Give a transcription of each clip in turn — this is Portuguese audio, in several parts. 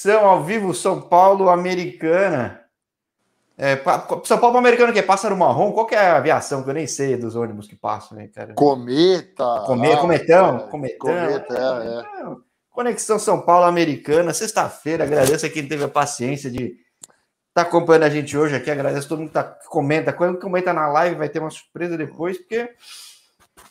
Conexão ao vivo, São Paulo, Americana. É, São Paulo Americano que é pássaro marrom? Qual que é a aviação que eu nem sei dos ônibus que passam, né, cara? Cometa. Come, ah, cometão, é, cometão. Cometa, é, é. Conexão São Paulo Americana, sexta-feira. Agradeço a quem teve a paciência de estar tá acompanhando a gente hoje aqui. Agradeço a todo mundo que, tá, que comenta. Quando comenta na live, vai ter uma surpresa depois, porque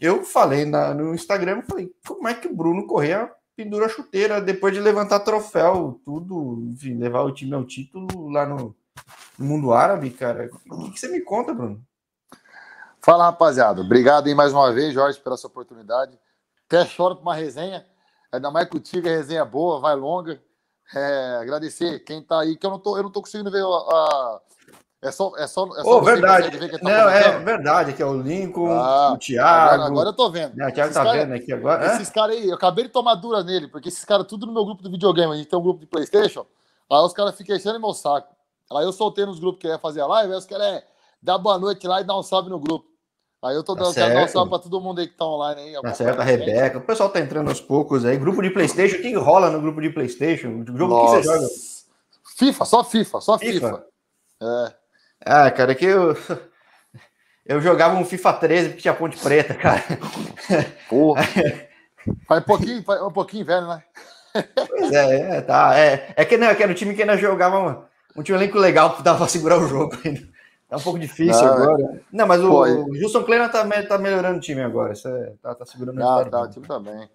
eu falei na, no Instagram, falei, como é que o Bruno Correa pendura a chuteira depois de levantar troféu, tudo, enfim, levar o time ao título lá no, no mundo árabe, cara. O que, que você me conta, Bruno? Fala, rapaziada. Obrigado aí mais uma vez, Jorge, pela sua oportunidade. Até choro para uma resenha. Ainda mais contigo, a é resenha boa, vai longa. É, agradecer quem está aí, que eu não tô, eu não tô conseguindo ver a, a, é só, é só, é só oh, verdade. que tá não, é verdade, que é o Lincoln, ah, o Thiago. Agora, agora, eu tô vendo. Né, o Thiago esses tá cara, vendo aqui agora. É? Esses é? caras aí, eu acabei de tomar dura nele, porque esses caras, tudo no meu grupo de videogame, a gente tem um grupo de Playstation, aí os caras ficam enchendo meu saco. Aí eu soltei nos grupos que ia fazer a live, aí os caras é, dá boa noite lá e dá um salve no grupo. Aí eu tô dando, tá dando um salve pra todo mundo aí que tá online aí. Tá certo, a Rebeca. O pessoal tá entrando aos poucos aí. Grupo de Playstation, o que rola no grupo de Playstation? O jogo Nossa. que você joga? FIFA, só FIFA, só FIFA. FIFA. É. Ah, cara, é que eu. Eu jogava um FIFA 13 porque tinha ponte preta, cara. Porra. faz um pouquinho, faz um pouquinho velho, né? Pois é, é tá. É, é que não, é que era o time que ainda jogava. um time elenco legal que dava pra segurar o jogo ainda. Tá um pouco difícil agora. É. Não, mas Pô, o, Wilson Gilson Kleina tá, tá melhorando o time agora. Você é, tá, tá segurando ah, tá, o time. Tá, o time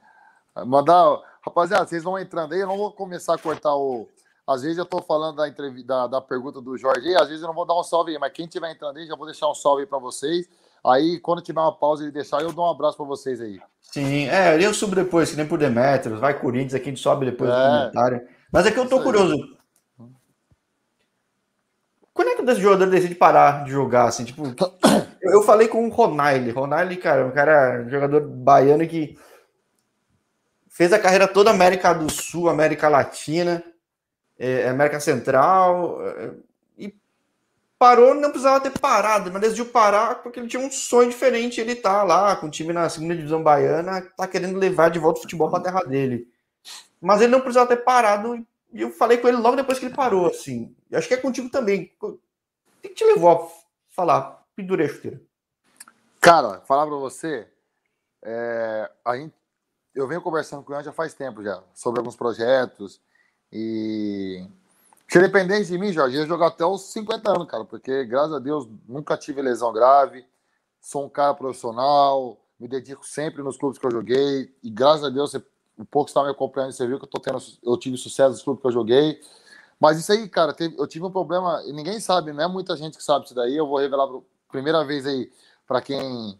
Mandar, rapaziada, vocês vão entrando aí. Eu não vou começar a cortar o, às vezes eu estou falando da, da, da, pergunta do Jorge, e às vezes eu não vou dar um salve aí, mas quem estiver entrando aí, já vou deixar um salve aí para vocês. Aí, quando tiver uma pausa e deixar, eu dou um abraço para vocês aí. Sim, é, eu subo depois, que nem por Demetrios, vai Corinthians, aqui a gente sobe depois é. comentário. Mas é que eu tô curioso. Quando é que o jogador decide parar de jogar, assim, tipo... Eu falei com o Ronaldo, Ronaldo, cara, um cara, um jogador baiano que fez a carreira toda América do Sul, América Latina, é, é, América Central, é, é, e parou, não precisava ter parado, mas decidiu parar porque ele tinha um sonho diferente. Ele tá lá com o time na segunda divisão baiana, tá querendo levar de volta o futebol para a terra dele. Mas ele não precisava ter parado, e eu falei com ele logo depois que ele parou, assim. acho que é contigo também. O que te levou a falar, pendurei a chuteira? Cara, falar para você, é, a gente, eu venho conversando com ele já faz tempo já, sobre alguns projetos, e se dependesse de mim, Jorge, eu ia jogar até os 50 anos, cara, porque graças a Deus nunca tive lesão grave, sou um cara profissional, me dedico sempre nos clubes que eu joguei, e graças a Deus, você, um pouco está me acompanhando, você viu que eu, tô tendo, eu tive sucesso nos clubes que eu joguei. Mas isso aí, cara, teve, eu tive um problema, e ninguém sabe, não é muita gente que sabe isso daí, eu vou revelar pra, primeira vez aí para quem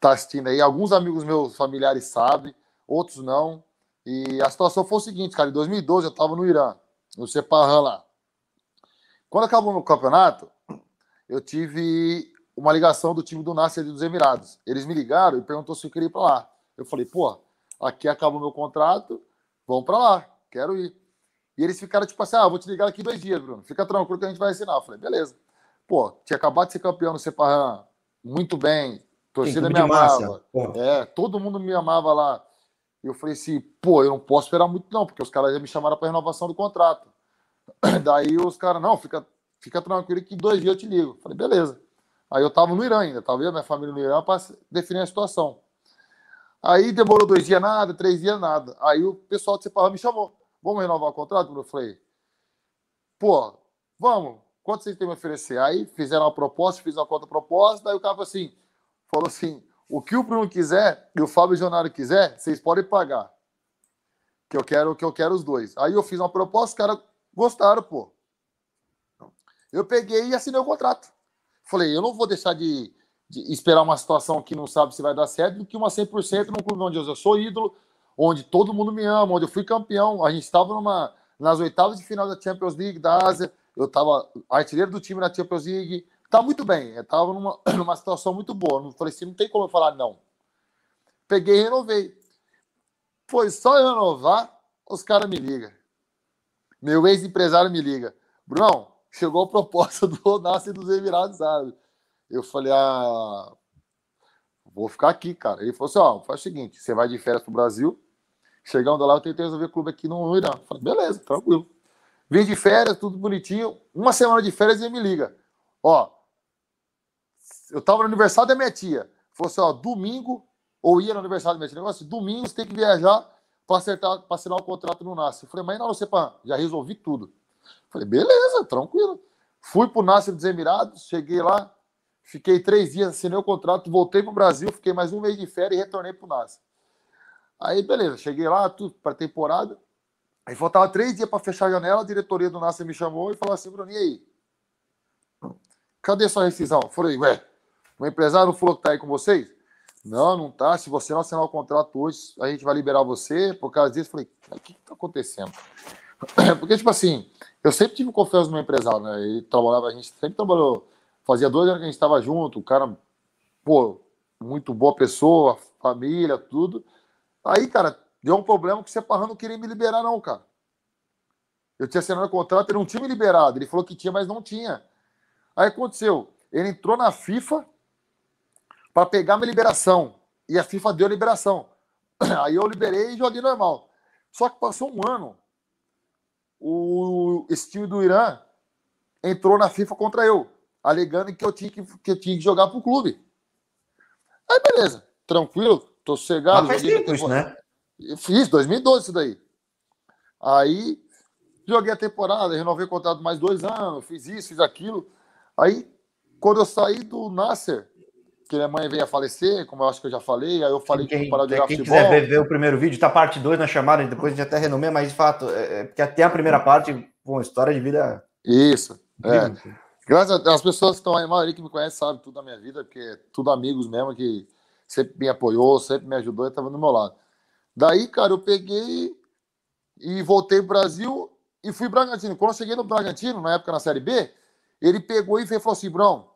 tá assistindo aí, alguns amigos meus familiares sabem, outros não. E a situação foi o seguinte, cara, em 2012 eu estava no Irã, no Sepahan lá. Quando acabou o campeonato, eu tive uma ligação do time do Nasser dos Emirados. Eles me ligaram e perguntou se eu queria ir para lá. Eu falei, pô, aqui acabou meu contrato, vamos para lá, quero ir. E eles ficaram tipo assim, ah, vou te ligar daqui dois dias, Bruno, fica tranquilo que a gente vai assinar. Eu falei, beleza. Pô, tinha acabado de ser campeão no Sepahan, muito bem, torcida me amava. É, todo mundo me amava lá eu falei assim, pô, eu não posso esperar muito não, porque os caras já me chamaram para renovação do contrato. Daí os caras, não, fica, fica tranquilo que dois dias eu te ligo. Eu falei, beleza. Aí eu tava no Irã ainda, talvez minha família no Irã para definir a situação. Aí demorou dois dias nada, três dias nada. Aí o pessoal de Separra me chamou. Vamos renovar o contrato? Eu falei, pô, vamos. Quanto vocês têm me oferecer? Aí fizeram uma proposta, fiz uma conta proposta, daí o cara falou assim, falou assim, o que o Bruno quiser e o Fábio Jornado quiser, vocês podem pagar. Que eu quero, que eu quero os dois. Aí eu fiz uma proposta, os caras gostaram, pô. Eu peguei e assinei o contrato. Falei, eu não vou deixar de, de esperar uma situação que não sabe se vai dar certo do que uma 100% num clube onde eu sou ídolo, onde todo mundo me ama, onde eu fui campeão. A gente estava nas oitavas de final da Champions League da Ásia, eu estava artilheiro do time na Champions League, Tá muito bem. Eu tava numa, numa situação muito boa. Não falei assim, não tem como eu falar não. Peguei e renovei. Foi só eu renovar, os caras me ligam. Meu ex-empresário me liga. Brunão, chegou a proposta do Onassi dos Emirados Árabes. Eu falei, ah, vou ficar aqui, cara. Ele falou assim, ó, faz o seguinte, você vai de férias pro Brasil, chegando lá eu tentei resolver o clube aqui no Irã. Falei, beleza, tranquilo. Vim de férias, tudo bonitinho. Uma semana de férias e ele me liga. Ó, eu tava no aniversário da minha tia. Falou assim, ó, domingo, ou ia no aniversário da minha tia. Negócio, assim, domingo você tem que viajar para acertar, para assinar o contrato no Nasa Eu falei, mas não, você pá, já resolvi tudo. Eu falei, beleza, tranquilo. Fui pro NASC dos Emirados, cheguei lá, fiquei três dias, assinei o contrato, voltei pro Brasil, fiquei mais um mês de férias e retornei pro NASC. Aí, beleza, cheguei lá, tudo para temporada. Aí faltava três dias para fechar a janela, a diretoria do NASC me chamou e falou assim, e aí? Cadê sua rescisão? Falei, ué, o empresário não falou que tá aí com vocês? Não, não tá. Se você não assinar o contrato hoje, a gente vai liberar você por causa disso. Falei, o que, que tá acontecendo? Porque, tipo assim, eu sempre tive confiança no meu empresário, né? Ele trabalhava, a gente sempre trabalhou. Fazia dois anos que a gente estava junto, o cara, pô, muito boa pessoa, família, tudo. Aí, cara, deu um problema que o Separrão não queria me liberar, não, cara. Eu tinha assinado o contrato, ele não tinha me liberado. Ele falou que tinha, mas não tinha. Aí aconteceu, ele entrou na FIFA para pegar minha liberação. E a FIFA deu a liberação. Aí eu liberei e joguei normal. Só que passou um ano, o, esse time do Irã entrou na FIFA contra eu, alegando que eu tinha que, que, eu tinha que jogar pro clube. Aí beleza, tranquilo, tô cegado. Mas faz tempo isso, né? Fiz, 2012 isso daí. Aí joguei a temporada, renovei o contrato mais dois anos, fiz isso, fiz aquilo. Aí, quando eu saí do Nasser, que minha mãe veio a falecer, como eu acho que eu já falei, aí eu falei quem, que parar de jogar quem futebol. Quem quiser ver, ver, o primeiro vídeo, tá parte 2 na chamada, depois a gente até renomeia, mas de fato, é, é porque até a primeira parte, bom, história de vida. Isso. É. Assim. Graças às pessoas que estão aí, a maioria que me conhece sabe tudo da minha vida, porque é tudo amigos mesmo, que sempre me apoiou, sempre me ajudou e estava do meu lado. Daí, cara, eu peguei e voltei pro Brasil e fui Bragantino. Quando eu cheguei no Bragantino, na época na Série B, ele pegou e veio, falou assim: Brão,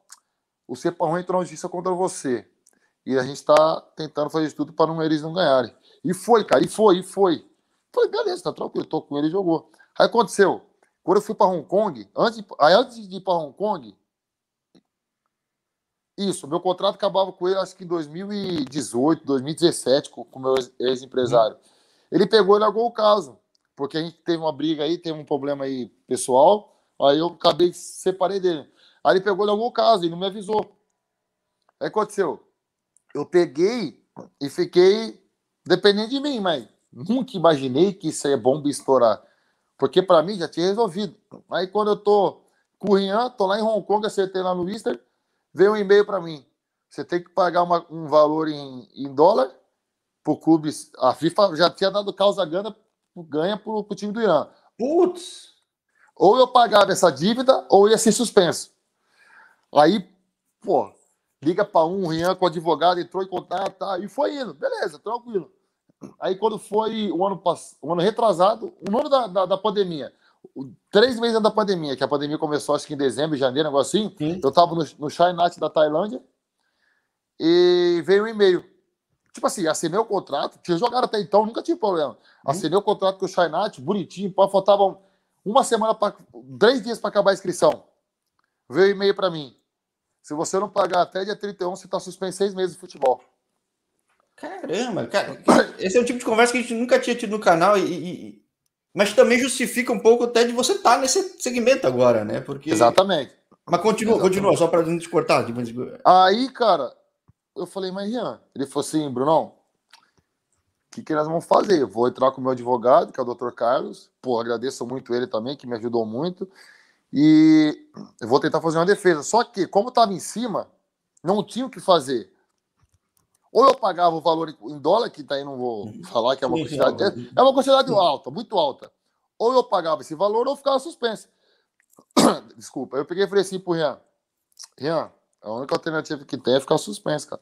o Ceparrão entrou na justiça contra você. E a gente está tentando fazer tudo para não, eles não ganharem. E foi, cara, e foi, e foi. Falei, beleza, tá tranquilo, tô com ele e jogou. Aí aconteceu, quando eu fui para Hong Kong, antes, aí antes de ir para Hong Kong, isso, meu contrato acabava com ele acho que em 2018, 2017, com o meu ex-empresário. Uhum. Ele pegou e largou o caso, porque a gente teve uma briga aí, teve um problema aí pessoal, Aí eu acabei, separei dele. Aí ele pegou de algum caso e não me avisou. Aí aconteceu. Eu peguei e fiquei dependendo de mim, mas nunca imaginei que isso é bomba estourar. Porque para mim já tinha resolvido. Aí quando eu tô correndo, tô lá em Hong Kong, acertei lá no Easter, veio um e-mail para mim. Você tem que pagar uma, um valor em, em dólar pro clube. A FIFA já tinha dado causa ganha, ganha pro, pro time do Irã. Putz! Ou eu pagava essa dívida, ou ia ser suspenso. Aí, pô, liga para um, Rian com o advogado, entrou em contato, tá, e foi indo. Beleza, tranquilo. Aí quando foi o ano, o ano retrasado, o ano da, da, da pandemia, três meses antes da pandemia, que a pandemia começou acho que em dezembro, janeiro, um negócio assim, Sim. eu estava no, no da Tailândia e veio um e-mail. Tipo assim, assinei o contrato, tinha jogado até então, nunca tinha problema. Assinei hum. o contrato com o Chai bonitinho, pô, faltavam uma semana, para três dias para acabar a inscrição. Veio e-mail para mim. Se você não pagar até dia 31, você está suspenso seis meses de futebol. Caramba, cara, esse é um tipo de conversa que a gente nunca tinha tido no canal e, e mas também justifica um pouco até de você estar tá nesse segmento agora, né? Porque exatamente. Mas continua, exatamente. continua só para não te cortar. Aí, cara, eu falei, mas Rian, ele falou assim, Brunão, que, que nós vamos fazer? Eu vou entrar com o meu advogado, que é o Dr. Carlos, pô, agradeço muito ele também, que me ajudou muito, e eu vou tentar fazer uma defesa. Só que, como estava em cima, não tinha o que fazer. Ou eu pagava o valor em dólar, que daí não vou falar que é uma quantidade, é uma quantidade alta, muito alta. Ou eu pagava esse valor ou ficava suspenso. Desculpa, eu peguei e falei assim pro Rian: Rian, a única alternativa que tem é ficar suspenso, cara.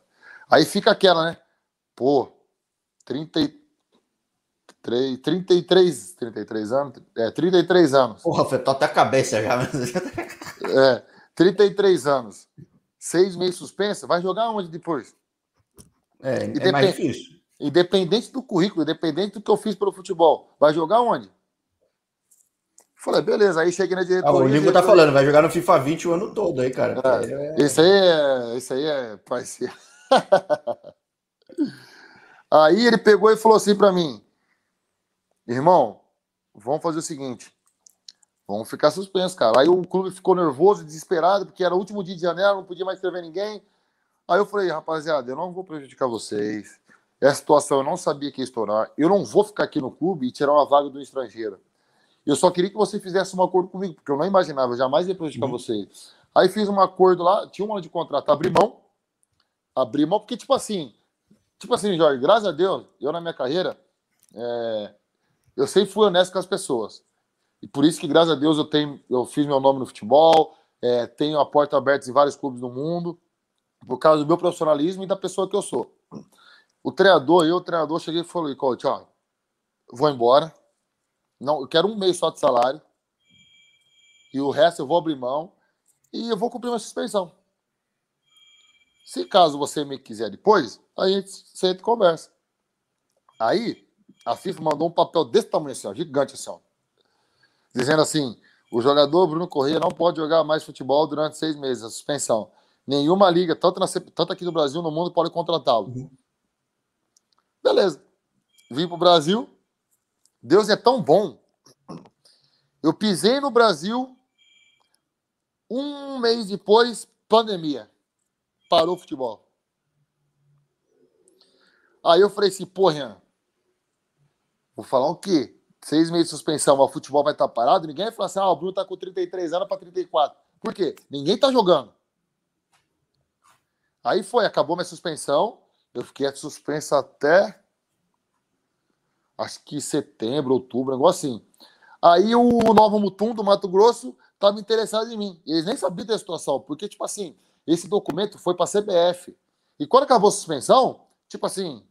Aí fica aquela, né? Pô, 33, 33, 33 anos? É, 33 anos. Porra, afetou tá até a cabeça já. é, 33 anos. Seis meses suspensa, vai jogar onde depois? É, Independ... é mais difícil. Independente do currículo, independente do que eu fiz pelo futebol, vai jogar onde? Falei, beleza, aí cheguei na diretoria. Ah, o Lingo tá falando, vai jogar no FIFA 20 o ano todo aí, cara. É, é... Esse aí é. Esse aí é parceiro. Aí ele pegou e falou assim para mim: irmão, vamos fazer o seguinte. Vamos ficar suspensos, cara. Aí o clube ficou nervoso, desesperado, porque era o último dia de janeiro, não podia mais escrever ninguém. Aí eu falei, rapaziada, eu não vou prejudicar vocês. Essa é situação eu não sabia que ia estourar. Eu não vou ficar aqui no clube e tirar uma vaga do estrangeiro. Eu só queria que você fizesse um acordo comigo, porque eu não imaginava, eu jamais ia prejudicar uhum. vocês. Aí fiz um acordo lá, tinha um ano de contrato, abri mão. Abri mão, porque, tipo assim, Tipo assim, Jorge, graças a Deus, eu na minha carreira, é, eu sempre fui honesto com as pessoas. E por isso que, graças a Deus, eu, tenho, eu fiz meu nome no futebol, é, tenho a porta aberta em vários clubes do mundo, por causa do meu profissionalismo e da pessoa que eu sou. O treinador, eu, o treinador, cheguei e falei, coach, ó, vou embora. Não, eu quero um mês só de salário. E o resto eu vou abrir mão. E eu vou cumprir uma suspensão. Se caso você me quiser depois, a gente sempre conversa. Aí, a FIFA mandou um papel desse tamanho assim, ó, gigante assim, ó, dizendo assim, o jogador Bruno Corrêa não pode jogar mais futebol durante seis meses, a suspensão. Nenhuma liga, tanto, na, tanto aqui no Brasil, no mundo, pode contratá-lo. Uhum. Beleza. Vim para o Brasil. Deus é tão bom. Eu pisei no Brasil um mês depois, pandemia parou o futebol. Aí eu falei assim, pô, Renan, vou falar o quê? Seis meses de suspensão, o futebol vai estar tá parado? Ninguém vai falar assim, ah, o Bruno tá com 33 anos para 34. Por quê? Ninguém tá jogando. Aí foi, acabou minha suspensão. Eu fiquei suspensa até acho que setembro, outubro, algo assim. Aí o Novo Mutum do Mato Grosso estava interessado em mim. Eles nem sabiam da situação, porque, tipo assim, esse documento foi para a CBF. E quando acabou a suspensão, tipo assim,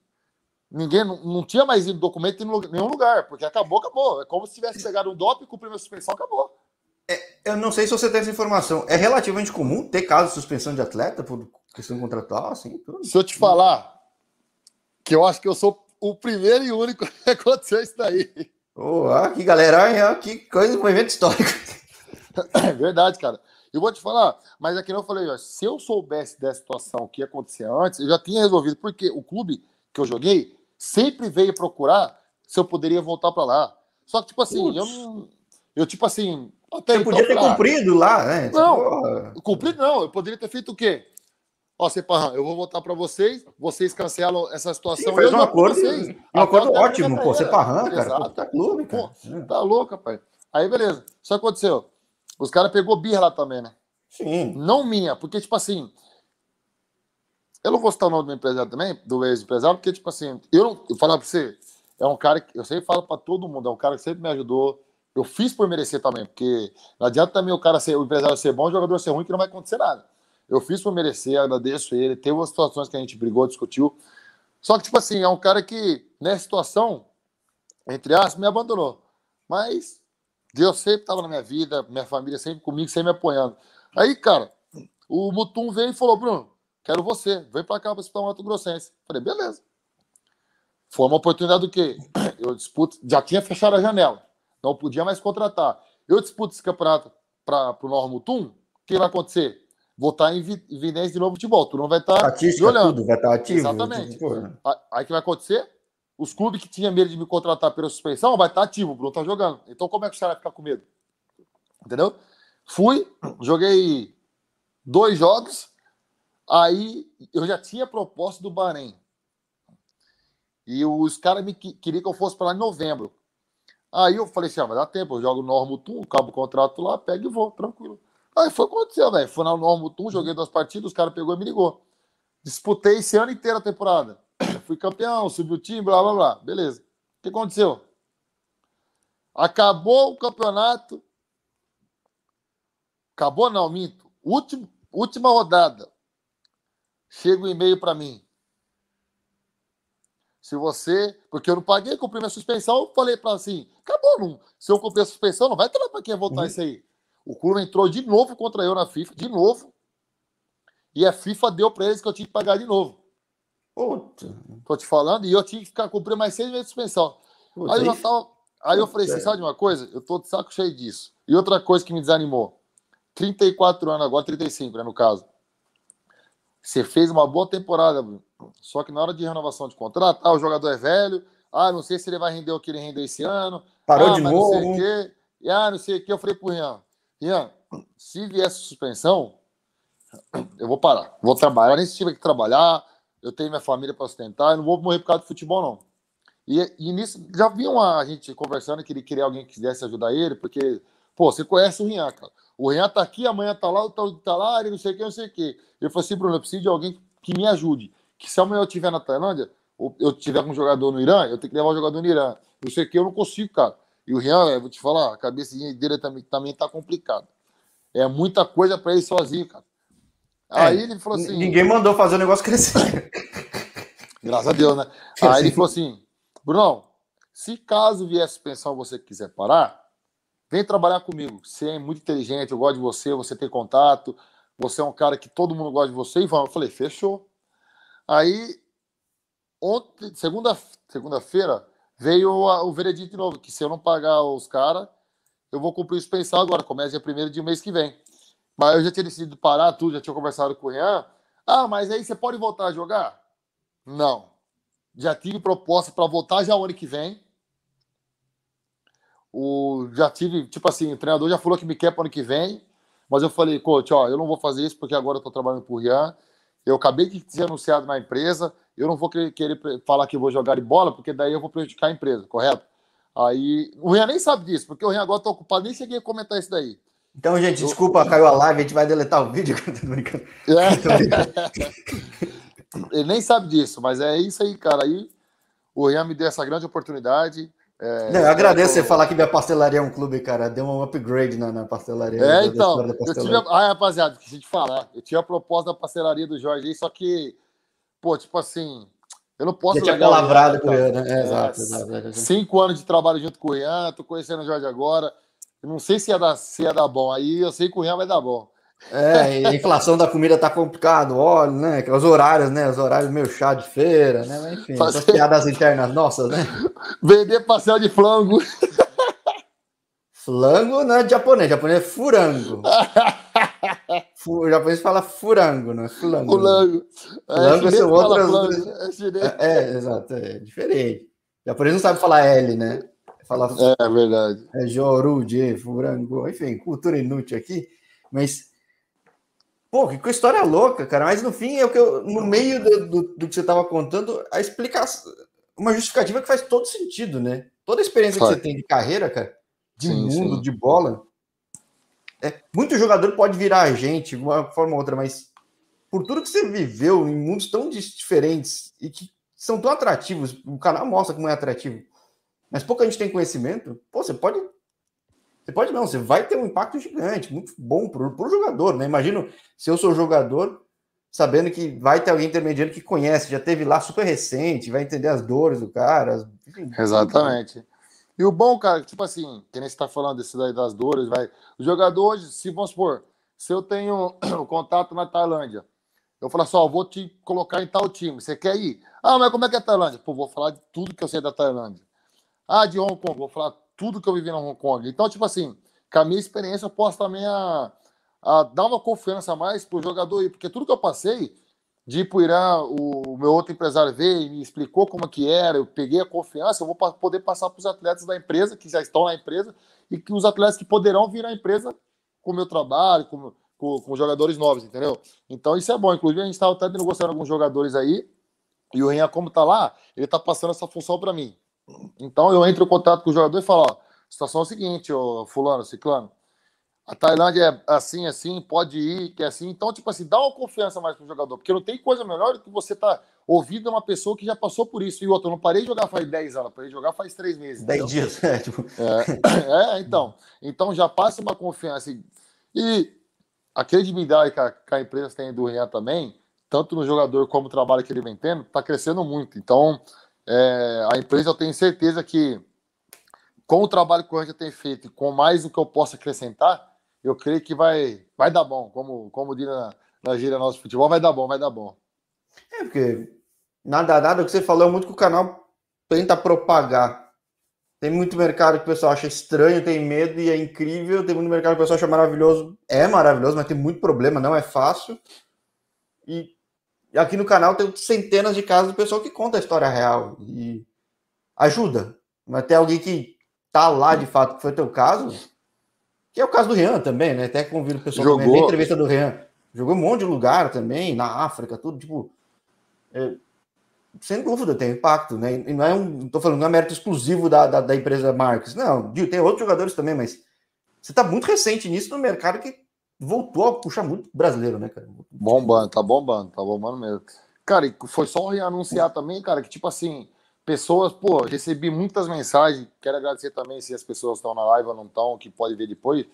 ninguém não tinha mais ido documento em nenhum lugar, porque acabou, acabou. É como se tivesse pegado um doping, cumprido a suspensão, acabou. É, eu não sei se você tem essa informação. É relativamente comum ter caso de suspensão de atleta por questão contratual, assim? Tudo. Se eu te falar que eu acho que eu sou o primeiro e único que aconteceu isso daí. Oh, ah, que galera, que coisa, um evento histórico. É verdade, cara. Eu vou te falar, mas aqui é não eu falei, ó, se eu soubesse dessa situação que ia acontecer antes, eu já tinha resolvido, porque o clube que eu joguei sempre veio procurar se eu poderia voltar para lá. Só que, tipo assim, eu não. Eu, tipo assim. Até você podia então, ter cumprido lá, né? Tipo, não, tipo... cumprido não. Eu poderia ter feito o quê? Ó, Ceparrão, ah, eu vou voltar para vocês, vocês cancelam essa situação. Sim, fez um acordo, vocês. um acordo ótimo, pô, Ceparrão, tá cara. Exato. Pô, tá clube, cara. Pô, tá louco, rapaz. Aí, beleza. que aconteceu. Os caras pegou birra lá também, né? Sim. Não minha, porque, tipo assim. Eu não vou citar o nome do empresário também, do ex-empresário, porque, tipo assim, eu não. Eu falar pra você, é um cara que. Eu sempre falo pra todo mundo, é um cara que sempre me ajudou. Eu fiz por merecer também, porque não adianta também o cara ser, o empresário ser bom, o jogador ser ruim, que não vai acontecer nada. Eu fiz por merecer, agradeço ele. Teve umas situações que a gente brigou, discutiu. Só que, tipo assim, é um cara que, nessa situação, entre aspas, me abandonou. Mas Deus sempre estava na minha vida, minha família sempre comigo, sempre me apoiando. Aí, cara, o Mutum veio e falou: Bruno, quero você, vem para cá para disputar o Mato Grossense. Falei: beleza. Foi uma oportunidade do quê? Eu disputo, já tinha fechado a janela, não podia mais contratar. Eu disputo esse campeonato para o Norma Mutum, o que vai acontecer? Vou estar tá em evidência de novo futebol, tu não vai tá estar olhando. Tudo vai estar tá ativo. Exatamente. Aí o que vai acontecer? Os clubes que tinham medo de me contratar pela suspensão vai estar tá ativo, o Bruno tá jogando. Então como é que o Ceará ficar com medo? Entendeu? Fui, joguei dois jogos, aí eu já tinha proposta do Bahrein. E os caras me queriam que eu fosse para lá em novembro. Aí eu falei assim: ah, vai dar tempo, eu jogo no Normutum, cabo o contrato lá, pego e vou, tranquilo. Aí foi o que aconteceu, velho. Fui no Normutum, joguei duas partidas, os caras pegou e me ligou. Disputei esse ano inteiro a temporada fui campeão, subi o time, blá blá blá. Beleza. O que aconteceu? Acabou o campeonato. Acabou não, minto. Último, última rodada. Chega o um e-mail para mim. Se você. Porque eu não paguei, cumpri minha suspensão, eu falei para assim: acabou, não. Se eu cumprir a suspensão, não vai ter para quem voltar uhum. isso aí. O clube entrou de novo contra eu na FIFA, de novo. E a FIFA deu para eles que eu tinha que pagar de novo. Puta, tô te falando, e eu tinha que ficar cumprindo mais seis meses de suspensão. Puta, aí eu já tava. Aí eu falei assim, sabe é. de uma coisa? Eu tô de saco cheio disso. E outra coisa que me desanimou. 34 anos agora, 35, né, no caso. Você fez uma boa temporada, Bruno. Só que na hora de renovação de contrato, ah, o jogador é velho, ah, não sei se ele vai render o que ele rendeu esse ano. Parou ah, de novo. Não sei o quê. E, ah, não sei o quê. Eu falei pro Rian, Rian, se vier suspensão, eu vou parar. Vou trabalhar, nem se tiver que trabalhar, eu tenho minha família para sustentar, eu não vou morrer por causa do futebol, não. E, e nisso, já vi uma, a gente conversando que ele queria alguém que quisesse ajudar ele, porque, pô, você conhece o Rian, cara. O Rian tá aqui, amanhã tá lá, tá, tá lá, ele não sei o que, não sei o que. Eu falei assim, Bruno, eu preciso de alguém que me ajude. Que se amanhã eu estiver na Tailândia, ou eu tiver um jogador no Irã, eu tenho que levar um jogador no Irã. Não sei o que, eu não consigo, cara. E o Rian, eu vou te falar, a cabeça dele também, também tá complicada. É muita coisa para ele sozinho, cara. É, Aí ele falou assim. Ninguém mandou fazer o negócio crescer. Graças a Deus, né? Aí ele falou assim: Brunão, se caso vier suspensão você quiser parar, vem trabalhar comigo. Você é muito inteligente, eu gosto de você, você tem contato, você é um cara que todo mundo gosta de você e Eu falei: fechou. Aí, ontem, segunda, segunda-feira, veio o veredito de novo: que se eu não pagar os caras, eu vou cumprir o suspensão agora, começa dia primeiro de mês que vem. Mas eu já tinha decidido parar tudo, já tinha conversado com o Rian. Ah, mas aí você pode voltar a jogar? Não. Já tive proposta para voltar já o ano que vem. O, já tive, tipo assim, o treinador já falou que me quer para o ano que vem. Mas eu falei, coach, ó, eu não vou fazer isso porque agora eu tô trabalhando pro Rian. Eu acabei de ser anunciado na empresa. Eu não vou querer falar que vou jogar de bola, porque daí eu vou prejudicar a empresa, correto? Aí o Rian nem sabe disso, porque o Rian agora tá ocupado, nem cheguei a comentar isso daí. Então, gente, desculpa, caiu a live, a gente vai deletar o vídeo. É. Ele nem sabe disso, mas é isso aí, cara. Aí o Ian me deu essa grande oportunidade. É, não, eu agradeço eu... você falar que minha pastelaria é um clube, cara. Deu um upgrade na, na pastelaria. É, então. Pastelaria. Eu tive a... Ah, rapaziada, de falar. É, eu tinha a proposta da pastelaria do Jorge aí, só que, pô, tipo assim, eu não posso. Já tinha palavrado né, com o Ian, né? É, é, exato, exato, Cinco anos de trabalho junto com o Ian, tô conhecendo o Jorge agora. Eu não sei se ia, dar, se ia dar bom. Aí eu sei que o Real vai dar bom. É, a inflação da comida tá complicado, óleo, né? Os horários, né? Os horários meio chá de feira, né? Mas, enfim, Fazer... piadas internas nossas, né? Vender pastel de flango. Flango não é japonês, japonês é furango. Fu, o japonês fala furango, não é flango. Fulango. Né? Fulango é, são outro. É, é, é, exato, é diferente. O japonês não sabe falar L, né? Fala, é verdade. É Joru, Furango, enfim, cultura inútil aqui, mas Pô, que história louca, cara. Mas no fim, é o que eu, no meio do, do, do que você estava contando, a explicação, uma justificativa que faz todo sentido, né? Toda a experiência claro. que você tem de carreira, cara, de sim, mundo, sim. de bola. É, muito jogador pode virar agente, de uma forma ou outra, mas por tudo que você viveu em mundos tão diferentes e que são tão atrativos, o canal mostra como é atrativo mas pouca gente tem conhecimento, pô, você pode. Você pode não, você vai ter um impacto gigante, muito bom para o jogador, né? Imagino se eu sou jogador, sabendo que vai ter alguém intermediário que conhece, já teve lá super recente, vai entender as dores do cara. As... Exatamente. E o bom, cara, tipo assim, que nem você está falando desse daí das dores, vai. O jogador hoje, se vamos supor, se eu tenho um contato na Tailândia, eu falo só, assim, vou te colocar em tal time, você quer ir? Ah, mas como é que é a Tailândia? Pô, vou falar de tudo que eu sei da Tailândia. Ah, de Hong Kong, vou falar tudo que eu vivi na Hong Kong. Então, tipo assim, com a minha experiência, eu posso também a, ah, a ah, dar uma confiança a mais para o jogador ir, porque tudo que eu passei, de ir para o Irã, o meu outro empresário veio e me explicou como que era, eu peguei a confiança, eu vou pa poder passar para os atletas da empresa, que já estão na empresa, e que os atletas que poderão vir à empresa com o meu trabalho, com, com, com jogadores novos, entendeu? Então isso é bom. Inclusive, a gente estava até negociando alguns jogadores aí, e o Renha, como está lá, ele está passando essa função para mim. Então eu entro em contato com o jogador e falo, ó, situação é a seguinte, ô fulano, ciclano, a Tailândia é assim, assim, pode ir, que é assim. Então, tipo assim, dá uma confiança mais pro jogador, porque não tem coisa melhor do que você tá ouvindo uma pessoa que já passou por isso. E outra, eu não parei de jogar faz 10 anos, parei de jogar faz 3 meses. 10 então, dias, é, tipo... É, é, é, então. Então já passa uma confiança. Assim. E a credibilidade que a, que a empresa tem do Rian também, tanto no jogador como no trabalho que ele vem tendo, tá crescendo muito. Então, é, a empresa eu tenho certeza que com o trabalho que o já tem feito e com mais o que eu posso acrescentar, eu creio que vai, vai dar bom, como, como diz na, na gíria nosso futebol, vai dar bom, vai dar bom. É, porque nada, nada, o que você falou é muito que o canal tenta propagar. Tem muito mercado que o pessoal acha estranho, tem medo e é incrível. Tem muito mercado que o pessoal acha maravilhoso. É maravilhoso, mas tem muito problema, não é fácil. E e aqui no canal tem centenas de casos de pessoal que conta a história real e ajuda. Mas tem alguém que tá lá de fato, que foi teu caso, que é o caso do Rian também, né? Até convido o pessoal Jogou. a entrevista do Rian. Jogou um monte de lugar também, na África, tudo, tipo. É, sem dúvida tem impacto, né? E não é um. tô falando, não é mérito exclusivo da, da, da empresa Marques. Não, tem outros jogadores também, mas você tá muito recente nisso no mercado que voltou a puxar muito brasileiro, né, cara? Bombando, tá bombando, tá bombando mesmo. Cara, e foi só anunciar também, cara, que tipo assim, pessoas, pô, recebi muitas mensagens, quero agradecer também se as pessoas estão na live ou não estão, que pode ver depois.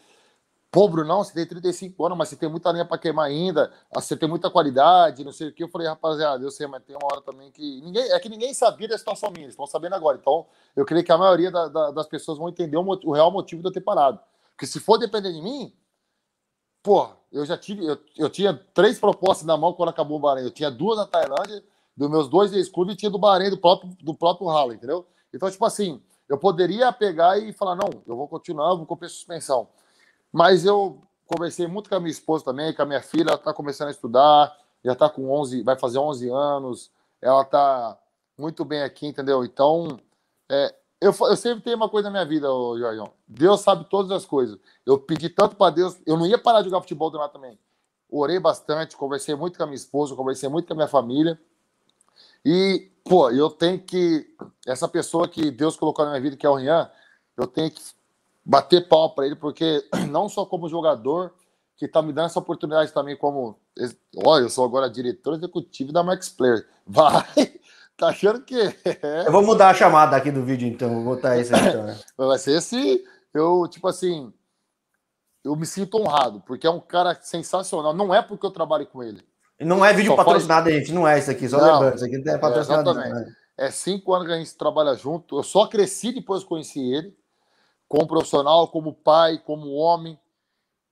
Pobre não, você tem 35 anos, mas você tem muita linha para queimar ainda, você tem muita qualidade, não sei o que. Eu falei, rapaziada, eu sei, mas tem uma hora também que. Ninguém, é que ninguém sabia da situação minha, eles estão sabendo agora. Então, eu creio que a maioria da, da, das pessoas vão entender o, o real motivo de eu ter parado. Porque se for depender de mim, pô, eu já tive, eu, eu tinha três propostas na mão quando acabou o Bahrein. Eu tinha duas na Tailândia, dos meus dois ex-clubes, e tinha do Bahrein, do próprio, do próprio Haaland, entendeu? Então, tipo assim, eu poderia pegar e falar, não, eu vou continuar, eu vou cumprir a suspensão. Mas eu conversei muito com a minha esposa também, com a minha filha, ela tá começando a estudar, já tá com 11, vai fazer 11 anos, ela tá muito bem aqui, entendeu? Então, é, eu, eu sempre tenho uma coisa na minha vida, ô, Deus sabe todas as coisas. Eu pedi tanto para Deus, eu não ia parar de jogar futebol do nada também. Orei bastante, conversei muito com a minha esposa, conversei muito com a minha família. E, pô, eu tenho que. Essa pessoa que Deus colocou na minha vida, que é o Rian, eu tenho que bater pau para ele, porque não só como jogador, que tá me dando essa oportunidade também como. Olha, eu sou agora diretor executivo da Max Player. Vai! Tá achando que. É? Eu vou mudar a chamada aqui do vídeo, então. Vou botar isso aí, então. Né? Vai ser esse. Eu, tipo assim. Eu me sinto honrado, porque é um cara sensacional. Não é porque eu trabalho com ele. Não é vídeo só patrocinado, faz... gente. Não é isso aqui. Só não, lembrando, isso aqui não é, é patrocinado. É exatamente. Né? É cinco anos que a gente trabalha junto. Eu só cresci depois que conheci ele, como profissional, como pai, como homem.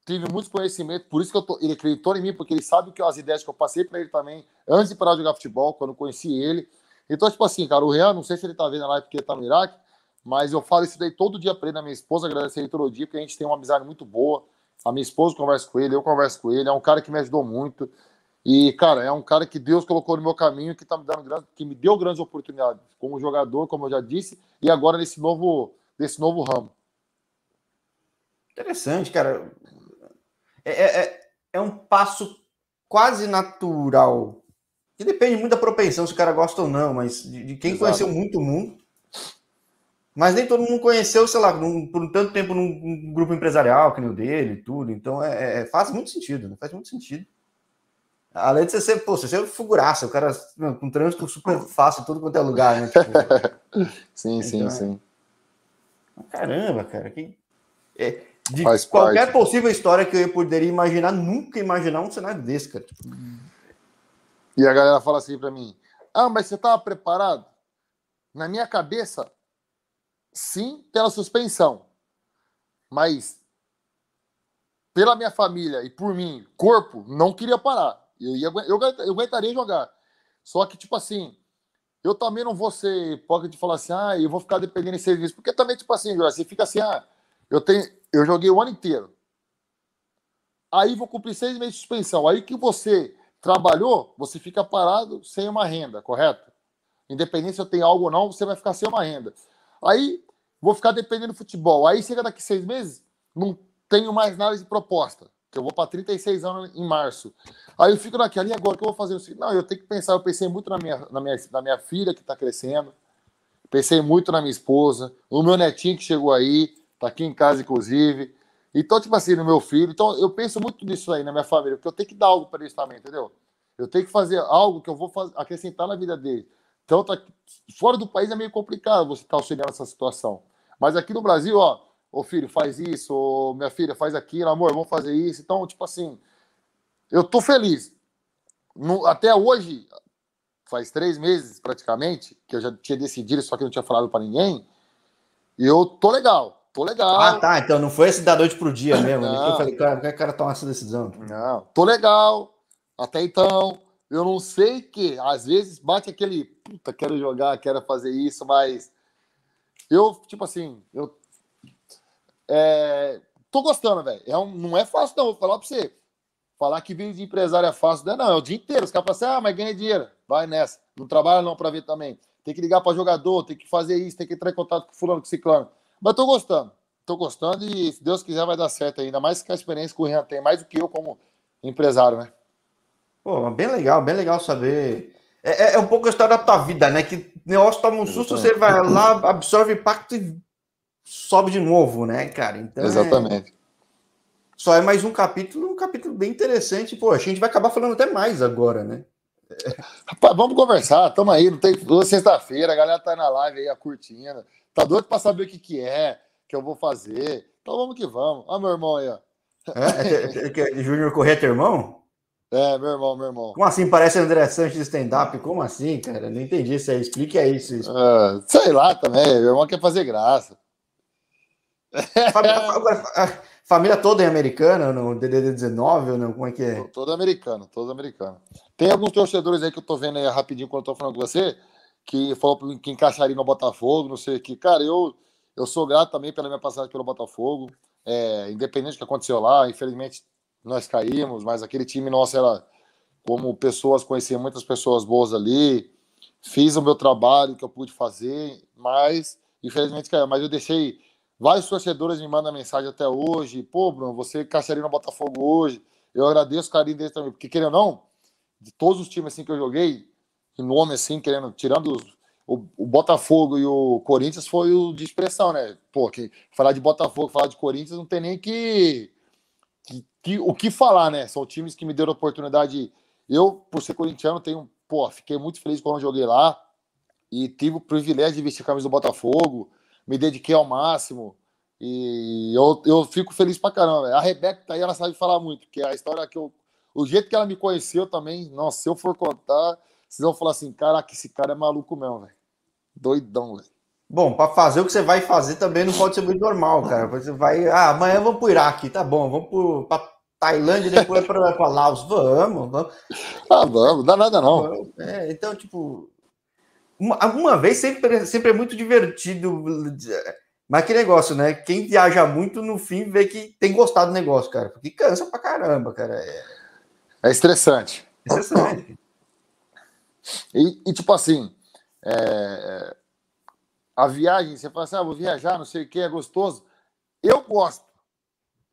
Tive muito conhecimento, por isso que tô... ele acreditou em mim, porque ele sabe que as ideias que eu passei para ele também, antes de parar de jogar futebol, quando eu conheci ele então, tipo assim, cara, o Rian, não sei se ele tá vendo a live porque ele tá no Iraque, mas eu falo isso daí todo dia pra ele, a né? minha esposa, agradecer ele todo dia, porque a gente tem uma amizade muito boa. A minha esposa conversa com ele, eu converso com ele, é um cara que me ajudou muito. E, cara, é um cara que Deus colocou no meu caminho, que tá me dando grande, que me deu grandes oportunidades como jogador, como eu já disse, e agora nesse novo, nesse novo ramo. Interessante, cara. É, é, é, é um passo quase natural e depende muito da propensão, se o cara gosta ou não, mas de, de quem Exato. conheceu muito o mundo. Mas nem todo mundo conheceu, sei lá, num, por tanto tempo num, num, grupo empresarial, que nem o dele e tudo. Então é, é, é, faz muito sentido, né? faz muito sentido. Além de você ser, pô, você ser figuraça, o cara não, com trânsito super fácil, tudo quanto é lugar, né? Tipo... sim, sim, então, é. sim. É... Caramba, cara, que... É, de Faz qualquer parte. possível história que eu poderia imaginar, nunca imaginar um cenário desse, cara. Tipo... E a galera fala assim para mim: Ah, mas você estava preparado? Na minha cabeça, sim, pela suspensão. Mas pela minha família e por mim, corpo, não queria parar. Eu, ia, eu, eu aguentaria jogar. Só que, tipo assim, eu também não vou ser hipócrita de falar assim, ah, eu vou ficar dependendo de serviço. Porque também, tipo assim, você fica assim, ah, eu, tenho, eu joguei o ano inteiro. Aí vou cumprir seis meses de suspensão. Aí que você Trabalhou, você fica parado sem uma renda, correto? Independente se eu tenho algo ou não, você vai ficar sem uma renda. Aí vou ficar dependendo do futebol. Aí chega daqui seis meses, não tenho mais nada de proposta. Que eu vou para 36 anos em março. Aí eu fico naquela, e agora o que eu vou fazer? Não, eu tenho que pensar. Eu pensei muito na minha, na minha, na minha filha que está crescendo, pensei muito na minha esposa, no meu netinho que chegou aí, está aqui em casa, inclusive. Então, tipo assim, no meu filho. Então, eu penso muito nisso aí na minha família, porque eu tenho que dar algo para eles também, entendeu? Eu tenho que fazer algo que eu vou fazer, acrescentar na vida deles. Então, tá, fora do país é meio complicado você estar tá auxiliando essa situação. Mas aqui no Brasil, ó, ô filho, faz isso, ô minha filha, faz aquilo, amor, vamos fazer isso. Então, tipo assim, eu tô feliz. No, até hoje, faz três meses praticamente, que eu já tinha decidido, só que não tinha falado para ninguém, e eu tô legal tô ah, legal. Ah, tá. Então não foi esse da noite pro dia mesmo. Né? Não. Eu falei, cara, é que o cara toma essa decisão? Não, tô legal. Até então, eu não sei que. Às vezes bate aquele, puta, quero jogar, quero fazer isso, mas eu, tipo assim, eu. É, tô gostando, velho. É um, não é fácil, não. Vou falar pra você. Falar que vir de empresário é fácil, não é, não. É o dia inteiro. Os caras falam assim, ah, mas ganha dinheiro. Vai nessa. Não trabalha não pra ver também. Tem que ligar pra jogador, tem que fazer isso, tem que entrar em contato com fulano, com ciclano. Mas tô gostando. Tô gostando e, se Deus quiser, vai dar certo ainda. Mais que a experiência que o Renan tem, mais do que eu como empresário, né? Pô, bem legal, bem legal saber. É, é, é um pouco a história da tua vida, né? Que negócio toma um susto, você vai lá, absorve impacto e sobe de novo, né, cara? Então, é Exatamente. É... Só é mais um capítulo, um capítulo bem interessante. Pô, a gente vai acabar falando até mais agora, né? Rapaz, vamos conversar, tamo aí, não tem sexta-feira, a galera tá na live aí, a curtindo. Tá doido para saber o que, que é, que eu vou fazer. Então vamos que vamos. Olha meu irmão aí, ó. É, é, é, é Júnior Corrêa, irmão? É, meu irmão, meu irmão. Como assim? Parece André Sanches stand-up? Como assim, cara? Não entendi isso aí. Explique aí isso. sei lá também. Meu irmão quer fazer graça. Família, família toda é americana no DDD 19 ou não? Como é que é? Todo americano, todo americano. Tem alguns torcedores aí que eu tô vendo aí rapidinho quando eu tô falando com você que falou que encaixaria no Botafogo, não sei o que. Cara, eu, eu sou grato também pela minha passagem pelo Botafogo, é, independente do que aconteceu lá, infelizmente nós caímos, mas aquele time nosso era como pessoas, conhecia muitas pessoas boas ali, fiz o meu trabalho que eu pude fazer, mas infelizmente caiu. Mas eu deixei vários torcedores me mandam mensagem até hoje, pô, Bruno, você encaixaria no Botafogo hoje. Eu agradeço o carinho deles também, porque querendo ou não, de todos os times assim que eu joguei, nome assim, querendo, tirando os, o, o, Botafogo e o Corinthians, foi o de expressão, né? Pô, que falar de Botafogo, falar de Corinthians, não tem nem que, que, que o que falar, né? São times que me deram a oportunidade. Eu, por ser corintiano, tenho, pô, fiquei muito feliz quando joguei lá e tive o privilégio de vestir a camisa do Botafogo, me dediquei ao máximo. E eu, eu fico feliz pra caramba. A Rebeca tá aí, ela sabe falar muito, que a história que eu. O jeito que ela me conheceu também, nossa, se eu for contar, vocês vão falar assim: caraca, esse cara é maluco mesmo, velho. Doidão, velho. Bom, para fazer o que você vai fazer também não pode ser muito normal, cara. Você vai, ah, amanhã vamos pro Iraque, tá bom, vamos para Tailândia, depois para pra Laos. Vamos, vamos. Ah, vamos, dá nada não. É, então, tipo, alguma vez sempre, sempre é muito divertido. Mas que negócio, né? Quem viaja muito, no fim, vê que tem gostado do negócio, cara. Porque cansa pra caramba, cara. É, é estressante. É estressante. E, e tipo assim, é, é, a viagem, você fala assim, ah, vou viajar, não sei o que, é gostoso. Eu gosto.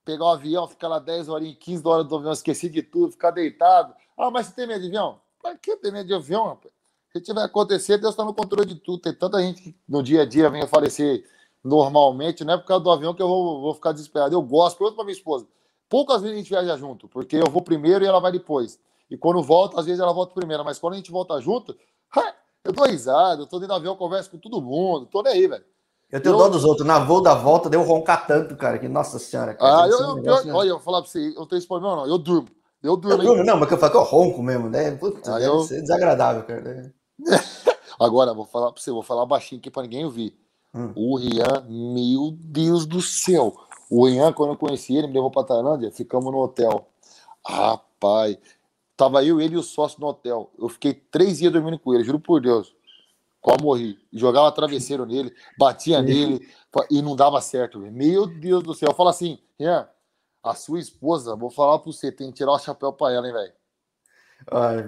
Pegar o um avião, ficar lá 10 horinhas, 15 horas do avião, esqueci de tudo, ficar deitado. Ah, mas você tem medo de avião? Pra que tem medo de avião, rapaz? Se tiver acontecer, Deus está no controle de tudo. Tem tanta gente que no dia a dia vem a falecer normalmente, não é por causa do avião que eu vou, vou ficar desesperado. Eu gosto, pergunto para minha esposa. Poucas vezes a gente viaja junto, porque eu vou primeiro e ela vai depois. E quando volta, às vezes ela volta primeira, mas quando a gente volta junto, eu dou risada, eu tô dentro do avião, converso com todo mundo, tô nem aí, velho. Eu tenho eu... dó dos outros. Na voo da volta, deu roncar tanto, cara, que nossa senhora. Cara, ah, eu, eu, né? olha, eu vou falar pra você, eu tenho esse problema, não. Eu durmo. Eu durmo. Eu durmo não, mas que eu falo que eu ronco mesmo, né? Putz, ah, eu... desagradável, cara. Né? Agora, vou falar pra você, vou falar baixinho aqui pra ninguém ouvir. Hum. O Rian, meu Deus do céu. O Rian, quando eu conheci ele, me levou pra Tailândia, ficamos no hotel. Rapaz, Tava eu, ele e o sócio no hotel. Eu fiquei três dias dormindo com ele, juro por Deus. Qual morri? Jogava travesseiro nele, batia nele e não dava certo. Meu Deus do céu. Eu falo assim, Rian, a sua esposa, vou falar pra você, tem que tirar o chapéu pra ela, hein, velho.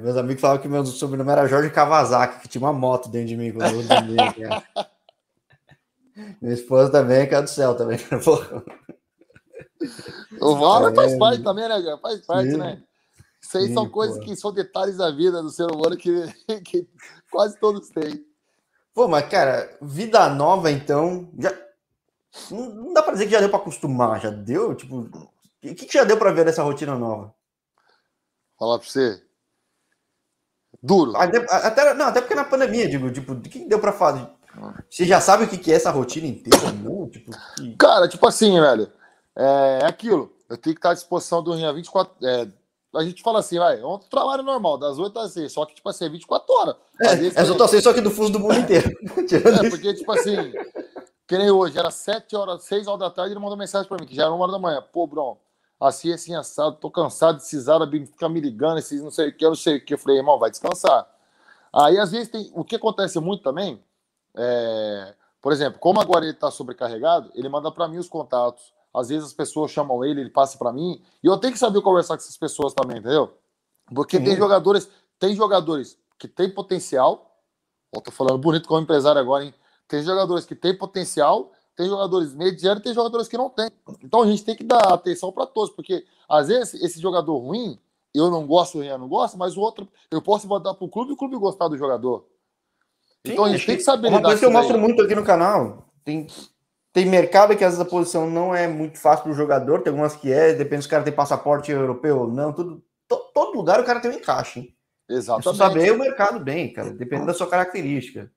meus amigos falavam que meu sobrenome era Jorge Kawasaki, que tinha uma moto dentro de mim. Quando Minha esposa também, cara é do céu também. O Valor é, faz parte também, né, Faz parte, né? Isso aí Sim, são pô. coisas que são detalhes da vida do ser humano que, que quase todos têm. Pô, mas cara, vida nova então. Já... Não dá pra dizer que já deu pra acostumar, já deu? Tipo, o que, que já deu pra ver nessa rotina nova? Falar pra você. Duro. Até, até, não, até porque na pandemia, digo, tipo, o que deu pra fazer? Você já sabe o que, que é essa rotina inteira, não? Tipo, que... Cara, tipo assim, velho. É, é aquilo. Eu tenho que estar à disposição do Rinha 24, é, a gente fala assim, vai, é um trabalho normal, das 8 às 6, só que, tipo assim, é 24 horas. É, vezes, é só só que do fuso do mundo inteiro. é, porque, tipo assim, que nem hoje, era 7 horas, 6 horas da tarde, ele mandou mensagem pra mim, que já era 1 hora da manhã. Pô, Bruno, assim, assim, assado, tô cansado desses árabes ficar me ligando, esses não sei o que, eu não sei o que. Eu falei, irmão, vai descansar. Aí, às vezes, tem. O que acontece muito também, é... por exemplo, como agora ele tá sobrecarregado, ele manda para mim os contatos às vezes as pessoas chamam ele, ele passa para mim, e eu tenho que saber conversar com essas pessoas também, entendeu? Porque Sim. tem jogadores, tem jogadores que tem potencial, ó, tô falando bonito como empresário agora, hein? Tem jogadores que tem potencial, tem jogadores medianos e tem jogadores que não tem. Então a gente tem que dar atenção para todos, porque às vezes esse jogador ruim, eu não gosto, o não gosta, mas o outro, eu posso mandar pro clube e o clube gostar do jogador. Sim, então a gente tem que saber. Uma coisa que eu mostro aí. muito aqui no canal, tem tem mercado que às vezes a posição não é muito fácil para o jogador, tem algumas que é, depende se o cara tem passaporte europeu ou não, tudo, to, todo lugar o cara tem um encaixe. Hein? Exatamente. É só saber o mercado bem, cara, dependendo da sua característica.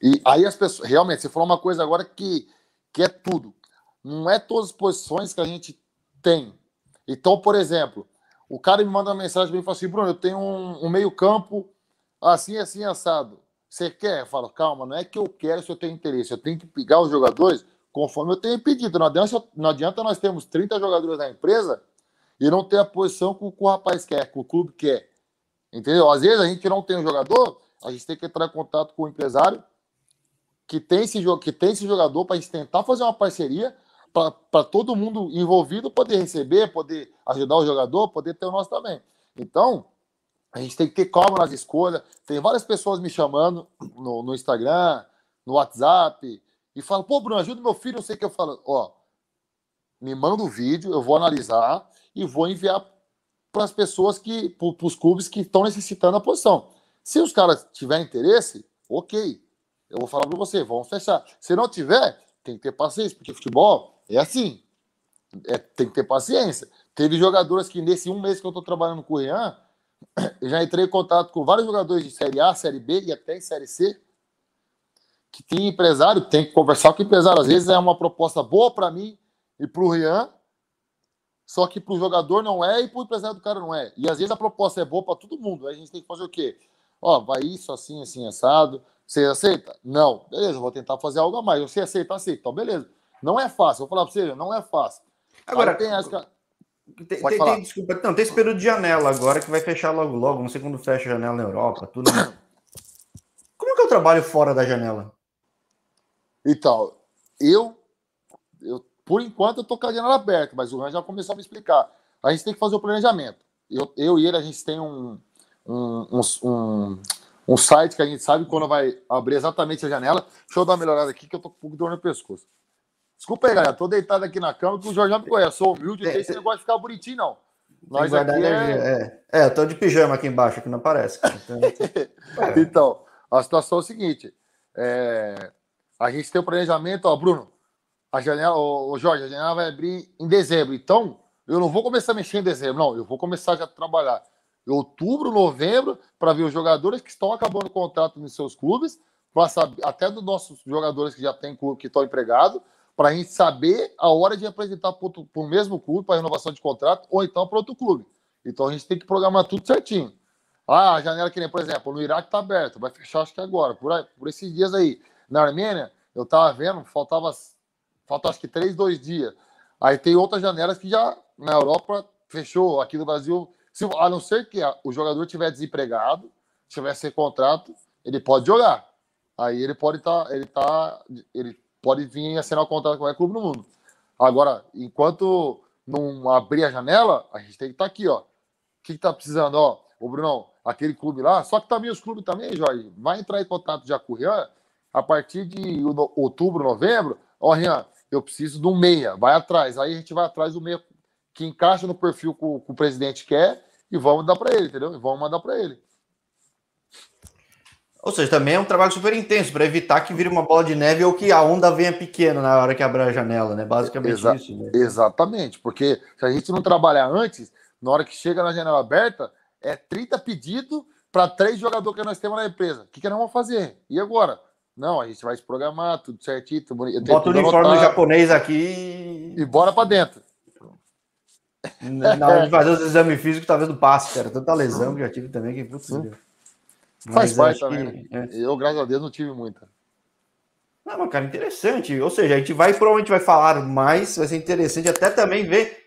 E aí as pessoas, realmente, você falou uma coisa agora que, que é tudo. Não é todas as posições que a gente tem. Então, por exemplo, o cara me manda uma mensagem e fala assim: Bruno, eu tenho um, um meio-campo assim, assim, assado. Você quer? Eu falo, calma, não é que eu quero se eu tenho interesse. Eu tenho que pegar os jogadores conforme eu tenho pedido. Não adianta, não adianta nós termos 30 jogadores na empresa e não ter a posição que o, que o rapaz quer, que o clube quer. Entendeu? Às vezes a gente não tem um jogador, a gente tem que entrar em contato com o empresário que tem esse, que tem esse jogador para a gente tentar fazer uma parceria para todo mundo envolvido poder receber, poder ajudar o jogador, poder ter o nosso também. Então, a gente tem que ter calma nas escolhas. Tem várias pessoas me chamando no, no Instagram, no WhatsApp, e fala, pô, Bruno, ajuda meu filho, não sei o que. Eu falo, ó, me manda o um vídeo, eu vou analisar e vou enviar para as pessoas que, para os clubes que estão necessitando a posição. Se os caras tiverem interesse, ok, eu vou falar para você, vamos fechar. Se não tiver, tem que ter paciência, porque futebol é assim. É, tem que ter paciência. Teve jogadores que nesse um mês que eu estou trabalhando com o Rian, já entrei em contato com vários jogadores de Série A, Série B e até em Série C, que tem empresário, tem que conversar com o empresário. Às vezes é uma proposta boa para mim e para o Rian, só que para o jogador não é e para o empresário do cara não é. E às vezes a proposta é boa para todo mundo. Aí a gente tem que fazer o quê? Ó, vai isso, assim, assim, assado. Você aceita? Não. Beleza, vou tentar fazer algo a mais. Você aceita? Aceita. Então, beleza. Não é fácil. Vou falar para você, não é fácil. Agora, Aí tem as... Tem, tem, tem, desculpa, não, tem esse período de janela agora que vai fechar logo logo. Não sei quando fecha a janela na Europa, tudo. Né? Como é que eu trabalho fora da janela? então Eu, eu por enquanto, eu estou com a janela aberta, mas o Ran já começou a me explicar. A gente tem que fazer o planejamento. Eu, eu e ele, a gente tem um, um, um, um, site que a gente sabe quando vai abrir exatamente a janela. Deixa eu dar uma melhorada aqui, que eu tô com um pouco de dor no pescoço. Desculpa aí, galera. Tô deitado aqui na cama, que o Jorge já me conhece. Sou humilde, não sei se gosta de ficar bonitinho, não. Nós aqui é... É, é, eu tô de pijama aqui embaixo, que não parece. Então, é. então a situação é o seguinte. É, a gente tem o um planejamento, ó, Bruno, a janela, ô, Jorge, a janela vai abrir em dezembro. Então, eu não vou começar a mexer em dezembro, não. Eu vou começar já a trabalhar em outubro, novembro, para ver os jogadores que estão acabando o contrato nos seus clubes, para saber, até dos nossos jogadores que já têm clube, que estão empregados, para a gente saber a hora de apresentar para o mesmo clube, para renovação de contrato, ou então para outro clube. Então a gente tem que programar tudo certinho. Ah, a janela que nem, por exemplo, no Iraque está aberta, vai fechar acho que agora, por, aí, por esses dias aí na Armênia, eu tava vendo, faltava, faltava acho que três, dois dias. Aí tem outras janelas que já na Europa fechou, aqui no Brasil, se, a não ser que o jogador tiver desempregado, tiver sem contrato, ele pode jogar. Aí ele pode estar, tá, ele tá, ele pode vir assinar o contrato com qualquer clube no mundo. Agora, enquanto não abrir a janela, a gente tem que estar tá aqui, ó. O que, que tá precisando, ó? O Brunão, aquele clube lá, só que também os clubes também, Jorge, vai entrar em contato já com o Rian, a partir de outubro, novembro, ó, Rian, eu preciso de um meia, vai atrás. Aí a gente vai atrás do meia que encaixa no perfil que o, que o presidente quer e vamos dar para ele, entendeu? E vamos mandar para ele. Ou seja, também é um trabalho super intenso para evitar que vire uma bola de neve ou que a onda venha pequena na hora que abrir a janela, né? Basicamente Exa isso. Né? Exatamente, porque se a gente não trabalhar antes, na hora que chega na janela aberta, é 30 pedidos para três jogadores que nós temos na empresa. O que, que nós vamos fazer? E agora? Não, a gente vai se programar, tudo certinho. Tudo bonito. Bota o uniforme anotado. japonês aqui. E bora para dentro. Na hora de fazer os exames físicos, talvez tá não passe, cara. Tanta lesão que já tive também que, putz, Faz parte também. Que... Né? É. Eu, graças a Deus, não tive muita. Não, mas, cara, interessante. Ou seja, a gente vai, provavelmente vai falar mais, vai ser interessante até também ver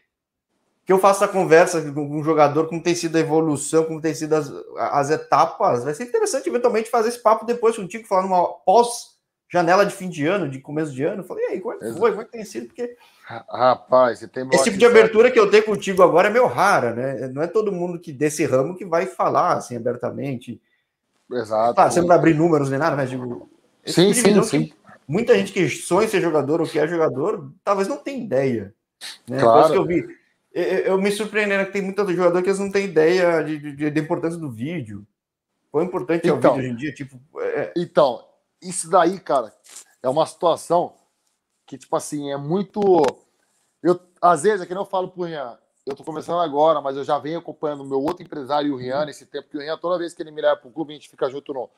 que eu faça a conversa com um jogador, como tem sido a evolução, como tem sido as, as etapas. Vai ser interessante eventualmente fazer esse papo depois contigo, falar numa pós-janela de fim de ano, de começo de ano. Falei, e aí, como é que foi? Como é que tem sido? Porque. Rapaz, você tem Esse tipo de abertura que eu tenho contigo agora é meio rara, né? Não é todo mundo que desse ramo que vai falar assim abertamente. Exato. Tá, você não vai abrir números nem nada, mas digo. Sim, tipo sim, sim. Muita gente que sonha ser jogador ou que é jogador, talvez não tenha ideia. Né? Claro. Depois que eu vi eu, eu me surpreendendo né, que tem muito jogador que eles não têm ideia de, de, da importância do vídeo. Quão importante então, é o então. vídeo hoje em dia? Tipo, é, é... Então, isso daí, cara, é uma situação que, tipo assim, é muito. Eu, às vezes, é que não falo pro Rian, eu tô começando agora, mas eu já venho acompanhando o meu outro empresário, o Rian, nesse tempo, que o Rian, toda vez que ele me leva pro clube, a gente fica junto no,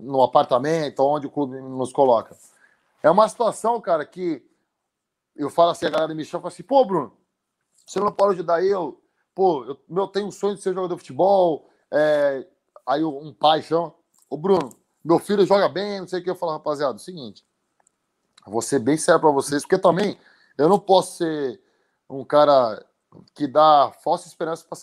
no apartamento, onde o clube nos coloca. É uma situação, cara, que eu falo assim, a galera me chama e fala assim, pô, Bruno, você não pode ajudar eu? Pô, eu, meu, tenho um sonho de ser jogador de futebol. É... Aí um pai chama, ô Bruno, meu filho joga bem, não sei o que. Eu falo, rapaziada, é o seguinte, vou ser bem sério para vocês, porque também eu não posso ser um cara que dá falsa esperança para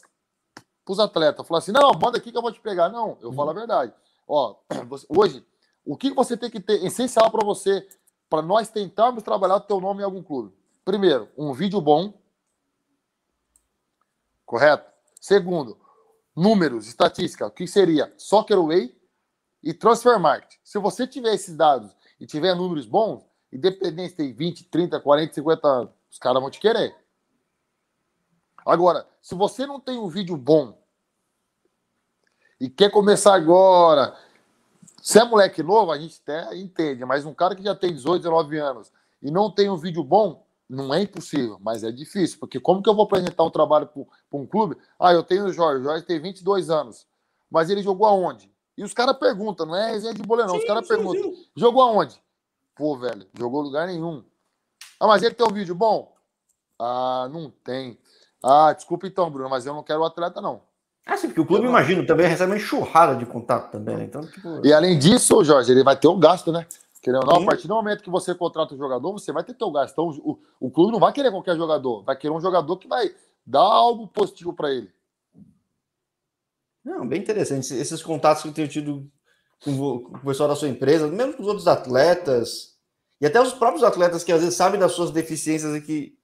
os atletas. Falar assim, não, manda aqui que eu vou te pegar. Não, eu falo a uhum. verdade. Ó, você, hoje, o que você tem que ter essencial para você, para nós tentarmos trabalhar o teu nome em algum clube? Primeiro, um vídeo bom, correto? Segundo, números, estatística, o que seria Soccer Way e Transfer Market. Se você tiver esses dados e tiver números bons, independente se tem 20, 30, 40, 50 anos, os caras vão te querer. Agora, se você não tem um vídeo bom e quer começar agora, se é moleque novo, a gente até entende, mas um cara que já tem 18, 19 anos e não tem um vídeo bom, não é impossível, mas é difícil, porque como que eu vou apresentar um trabalho para um clube? Ah, eu tenho o Jorge, o Jorge tem 22 anos, mas ele jogou aonde? E os caras perguntam, não é resenha é de bole? não. os caras perguntam, jogou aonde? Pô, velho, jogou lugar nenhum. Ah, mas ele tem um vídeo bom? Ah, não tem. Ah, desculpa então, Bruno, mas eu não quero o atleta, não. Ah, sim, porque o clube, imagino, também recebe uma enxurrada de contato também, né? Então, tipo... E além disso, Jorge, ele vai ter o um gasto, né? Querendo ou não, a partir do momento que você contrata o jogador, você vai ter que ter o gasto. Então, o, o clube não vai querer qualquer jogador, vai querer um jogador que vai dar algo positivo para ele. Não, bem interessante. Esses contatos que eu tenho tido com o pessoal da sua empresa, mesmo com os outros atletas, e até os próprios atletas que às vezes sabem das suas deficiências e que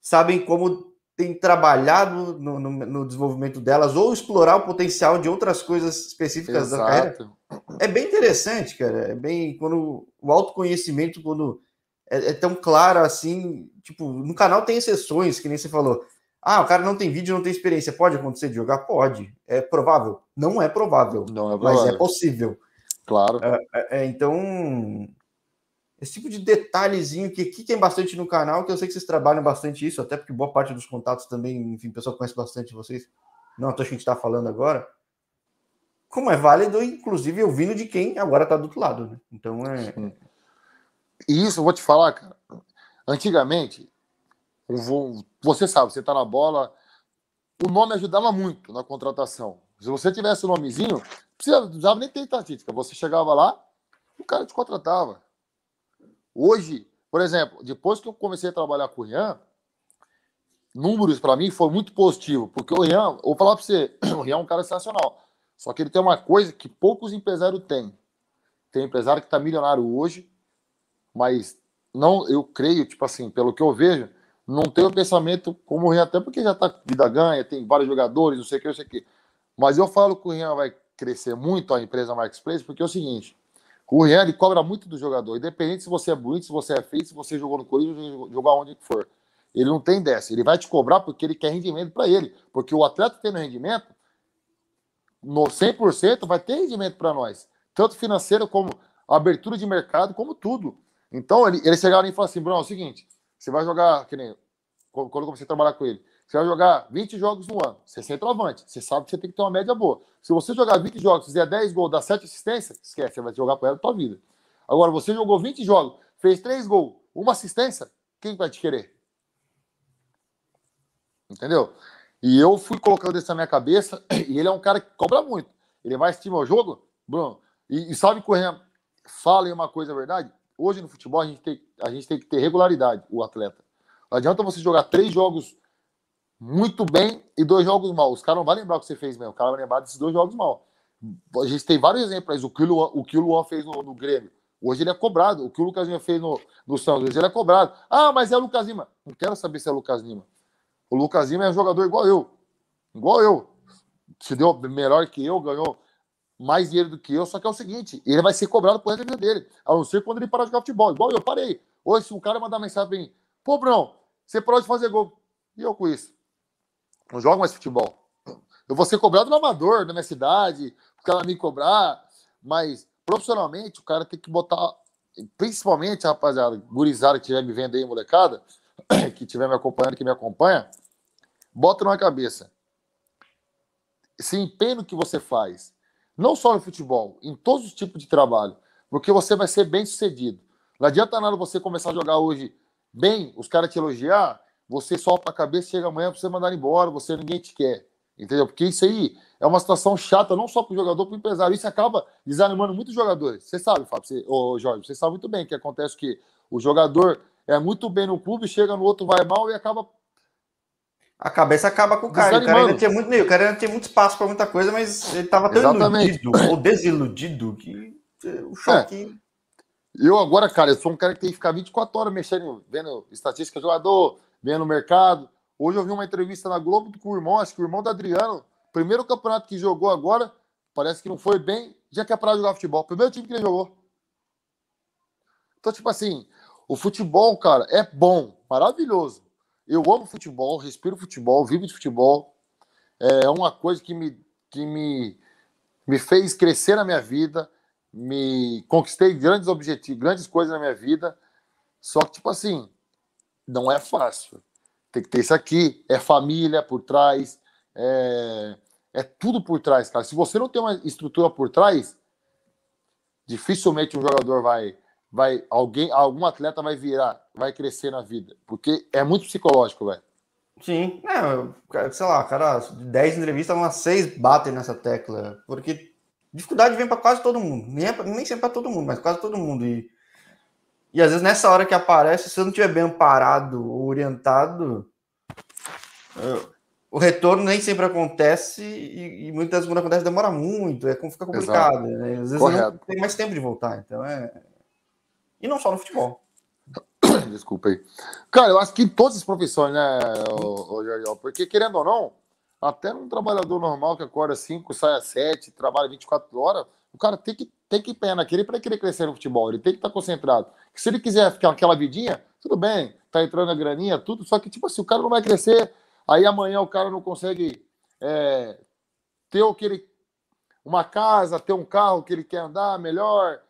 sabem como tem trabalhado no, no, no, desenvolvimento delas ou explorar o potencial de outras coisas específicas Exato. da carreira. É bem interessante, cara. É bem quando o autoconhecimento quando é, é, tão claro assim, tipo, no canal tem exceções, que nem você falou. Ah, o cara não tem vídeo, não tem experiência. Pode acontecer de jogar? Pode. É provável? Não é provável. Não é provável. Mas é possível. Claro. É, é, é então, esse tipo de detalhezinho que aqui tem bastante no canal, que eu sei que vocês trabalham bastante isso, até porque boa parte dos contatos também, enfim, o pessoal conhece bastante vocês. Não, a que a gente está falando agora. Como é válido, inclusive, ouvindo de quem agora está do outro lado. Né? Então é. E isso eu vou te falar, cara. Antigamente, vou... você sabe, você está na bola, o nome ajudava muito na contratação. Se você tivesse o nomezinho, precisava, precisava nem ter estatística. Você chegava lá, o cara te contratava. Hoje, por exemplo, depois que eu comecei a trabalhar com o Rian, números para mim foi muito positivo, porque o Rian, vou falar para você, o Rian é um cara sensacional. Só que ele tem uma coisa que poucos empresários têm. Tem empresário que está milionário hoje, mas não, eu creio, tipo assim, pelo que eu vejo, não tem o pensamento como o Rian, até porque já está vida ganha, tem vários jogadores, não sei o que, não sei o que. Mas eu falo que o Rian vai crescer muito a empresa Marketplace, porque é o seguinte: o Real ele cobra muito do jogador, independente se você é bonito, se você é feio, se você jogou no Corinthians, jogar onde for. Ele não tem dessa. Ele vai te cobrar porque ele quer rendimento para ele. Porque o atleta tendo rendimento, no 100% vai ter rendimento para nós. Tanto financeiro como abertura de mercado, como tudo. Então, ele, ele chegava e falava assim, Bruno, é o seguinte, você vai jogar, que nem, quando eu comecei a trabalhar com ele, você vai jogar 20 jogos no ano, você é centroavante, você sabe que você tem que ter uma média boa. Se você jogar 20 jogos, fizer 10 gols, dar 7 assistências, esquece, você vai jogar por ela a sua vida. Agora, você jogou 20 jogos, fez 3 gols, uma assistência, quem vai te querer? Entendeu? E eu fui colocando isso na minha cabeça, e ele é um cara que cobra muito. Ele vai assistir meu jogo, Bruno, e, e sabe correr. em uma coisa, a é verdade. Hoje no futebol a gente, tem, a gente tem que ter regularidade, o atleta. Não adianta você jogar três jogos muito bem e dois jogos mal. Os caras não vão lembrar o que você fez mesmo. O cara vai lembrar desses dois jogos mal. A gente tem vários exemplos. O que o Luan, o que o Luan fez no, no, Grêmio. Hoje ele é cobrado. O que o Lucas Lima fez no, no Santos. Hoje ele é cobrado. Ah, mas é o Lucas Lima. Não quero saber se é o Lucas Lima. O Lucas Lima é um jogador igual eu. Igual eu. Se deu melhor que eu, ganhou mais dinheiro do que eu. Só que é o seguinte: ele vai ser cobrado por resto vida dele. A não ser quando ele parar de jogar futebol. Igual eu parei. Hoje, se um cara mandar mensagem pra mim: Pô, Brão, você parou de fazer gol. E eu com isso? não jogo mais futebol. Eu vou ser cobrado no amador, na minha cidade, porque ela me cobrar, mas profissionalmente o cara tem que botar, principalmente rapaziada, gurizada que estiver me vendo aí, molecada, que estiver me acompanhando, que me acompanha, bota na cabeça. Esse empenho que você faz, não só no futebol, em todos os tipos de trabalho, porque você vai ser bem sucedido. Não adianta nada você começar a jogar hoje bem, os caras te elogiar você solta a cabeça, chega amanhã para você mandar embora, você ninguém te quer. Entendeu? Porque isso aí é uma situação chata, não só para o jogador, para o empresário. Isso acaba desanimando muitos jogadores. Você sabe, Fábio, você, ô Jorge, você sabe muito bem que acontece que o jogador é muito bem no clube, chega no outro, vai mal e acaba. A cabeça acaba com o cara. O cara ainda tinha muito, o cara ainda tinha muito espaço para muita coisa, mas ele estava tão Exatamente. iludido ou desiludido que eh, o choque. É. Eu agora, cara, eu sou um cara que tem que ficar 24 horas mexendo, vendo estatística, jogador, vendo no mercado. Hoje eu vi uma entrevista na Globo com o irmão, acho que o irmão do Adriano, primeiro campeonato que jogou agora, parece que não foi bem, já quer é parar de jogar futebol. Primeiro time que ele jogou. Então, tipo assim, o futebol, cara, é bom, maravilhoso. Eu amo futebol, respiro futebol, vivo de futebol. É uma coisa que me, que me, me fez crescer na minha vida, me conquistei grandes objetivos, grandes coisas na minha vida. Só que, tipo assim, não é fácil. Tem que ter isso aqui, é família por trás, é, é tudo por trás, cara. Se você não tem uma estrutura por trás, dificilmente um jogador vai, vai, alguém, algum atleta vai virar, vai crescer na vida, porque é muito psicológico, velho. Sim, é, sei lá, cara, de 10 entrevistas, umas 6 batem nessa tecla, porque dificuldade vem para quase todo mundo, nem, é nem sempre é para todo mundo, mas quase todo mundo. E e às vezes nessa hora que aparece, se você não estiver bem amparado ou orientado, o retorno nem sempre acontece e, e muitas vezes quando acontece demora muito, é fica complicado. Né? Às vezes não tem mais tempo de voltar, então é. E não só no futebol. Desculpa aí. Cara, eu acho que em todas as profissões, né, Jorge? Porque querendo ou não, até um trabalhador normal que acorda 5, sai às 7, trabalha 24 horas, o cara tem que, tem que pé naquele para querer crescer no futebol, ele tem que estar tá concentrado. se ele quiser ficar naquela vidinha, tudo bem, tá entrando a graninha, tudo, só que, tipo assim, o cara não vai crescer, aí amanhã o cara não consegue é, ter o que ele. Uma casa, ter um carro que ele quer andar melhor,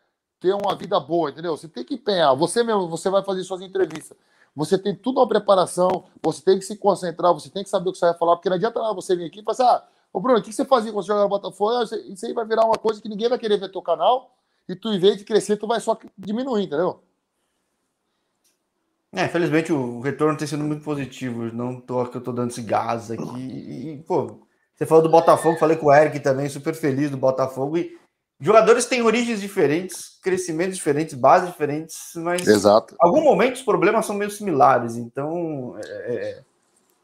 ter uma vida boa, entendeu? Você tem que empenhar. Você mesmo, você vai fazer suas entrevistas. Você tem tudo uma preparação, você tem que se concentrar, você tem que saber o que você vai falar, porque não adianta lá você vir aqui e falar, assim, ah, Ô, Bruno, o que você fazia quando você jogava no Botafogo? Isso aí vai virar uma coisa que ninguém vai querer ver teu canal. E tu, em vez de crescer, tu vai só diminuir, entendeu? É, felizmente o retorno tem sido muito positivo. Não tô que eu tô dando esse gás aqui. E, pô, você falou do Botafogo, falei com o Eric também, super feliz do Botafogo. E jogadores têm origens diferentes, crescimentos diferentes, bases diferentes, mas Exato. algum momento os problemas são meio similares. Então, é, é, é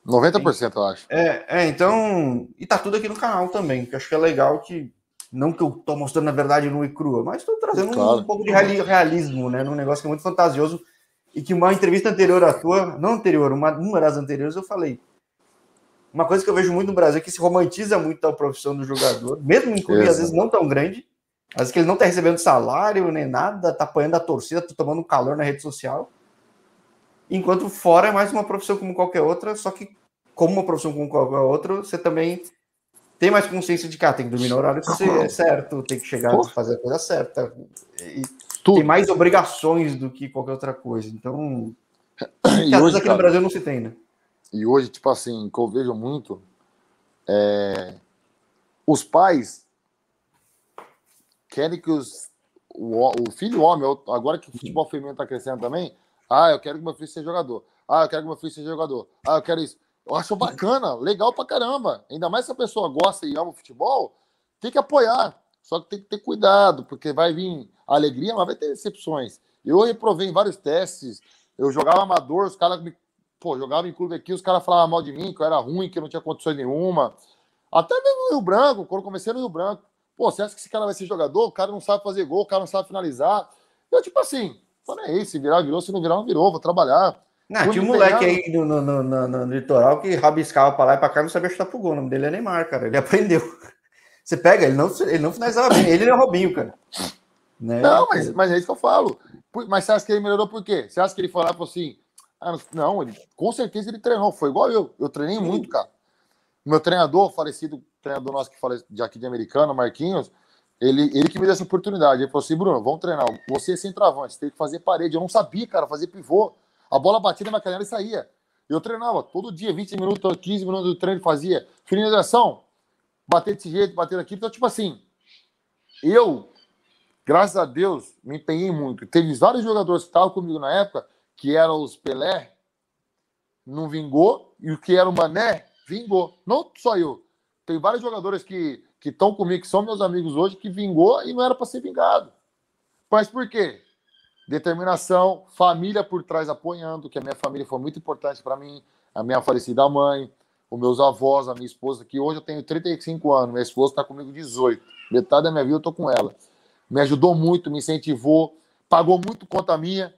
90% eu acho. É, é, então. E tá tudo aqui no canal também, que acho que é legal que. Não que eu tô mostrando a verdade nua e crua, mas tô trazendo claro. um, um pouco de realismo, né? Num negócio que é muito fantasioso. E que uma entrevista anterior à tua, não anterior, uma, uma das anteriores, eu falei. Uma coisa que eu vejo muito no Brasil é que se romantiza muito a profissão do jogador, mesmo em clube, às vezes não tão grande, às vezes que ele não tá recebendo salário nem nada, tá apanhando a torcida, tá tomando calor na rede social. Enquanto fora é mais uma profissão como qualquer outra, só que como uma profissão como qualquer outra, você também tem mais consciência de que ah, tem que dormir no horário que você é uhum. certo, tem que chegar e fazer a coisa certa. E Tudo. Tem mais obrigações do que qualquer outra coisa. Então, e hoje, aqui cara, no Brasil não se tem, né? E hoje, tipo assim, que eu vejo muito, é, os pais querem que os, o, filho homem, agora que o uhum. futebol feminino está crescendo também, ah, eu quero que meu filho seja jogador. Ah, eu quero que meu filho seja jogador. Ah, eu quero isso. Eu acho bacana, legal pra caramba. Ainda mais se a pessoa gosta e ama o futebol, tem que apoiar. Só que tem que ter cuidado, porque vai vir alegria, mas vai ter decepções. Eu reprovei em vários testes. Eu jogava amador, os caras me. Pô, jogava em clube aqui, os caras falavam mal de mim, que eu era ruim, que eu não tinha condições nenhuma. Até mesmo no Rio Branco, quando comecei no Rio Branco. Pô, você acha que esse cara vai ser jogador? O cara não sabe fazer gol, o cara não sabe finalizar. Eu, tipo assim, Tô aí, se virar, virou, se não virar, não virou, vou trabalhar. Não, tinha um moleque aí no, no, no, no, litoral que rabiscava pra lá e pra cá não sabia chutar pro gol. O nome dele é Neymar, cara. Ele aprendeu. Você pega, ele não, ele não finalizava bem. Ele é o Robinho, cara. Né? Não, mas, mas é isso que eu falo. Mas você acha que ele melhorou por quê? Você acha que ele foi lá e falou assim... Ah, não, ele, com certeza ele treinou. Foi igual eu. Eu treinei Sim. muito, cara. Meu treinador, falecido treinador nosso que falei de aqui de americano, Marquinhos, ele, ele que me deu essa oportunidade. Ele falou assim: Bruno, vamos treinar. Você é centroavante, tem que fazer parede. Eu não sabia, cara, fazer pivô. A bola batia na minha canela e saía. Eu treinava todo dia, 20 minutos, 15 minutos do treino, fazia finalização, bater desse jeito, bater aqui. Então, tipo assim, eu, graças a Deus, me empenhei muito. Teve vários jogadores que estavam comigo na época, que eram os Pelé, não vingou, e o que era o Mané, vingou. Não só eu. Tem vários jogadores que que estão comigo, que são meus amigos hoje, que vingou e não era para ser vingado. Mas por quê? Determinação, família por trás apoiando, que a minha família foi muito importante para mim, a minha falecida mãe, os meus avós, a minha esposa, que hoje eu tenho 35 anos, minha esposa está comigo 18, metade da minha vida eu estou com ela. Me ajudou muito, me incentivou, pagou muito conta minha.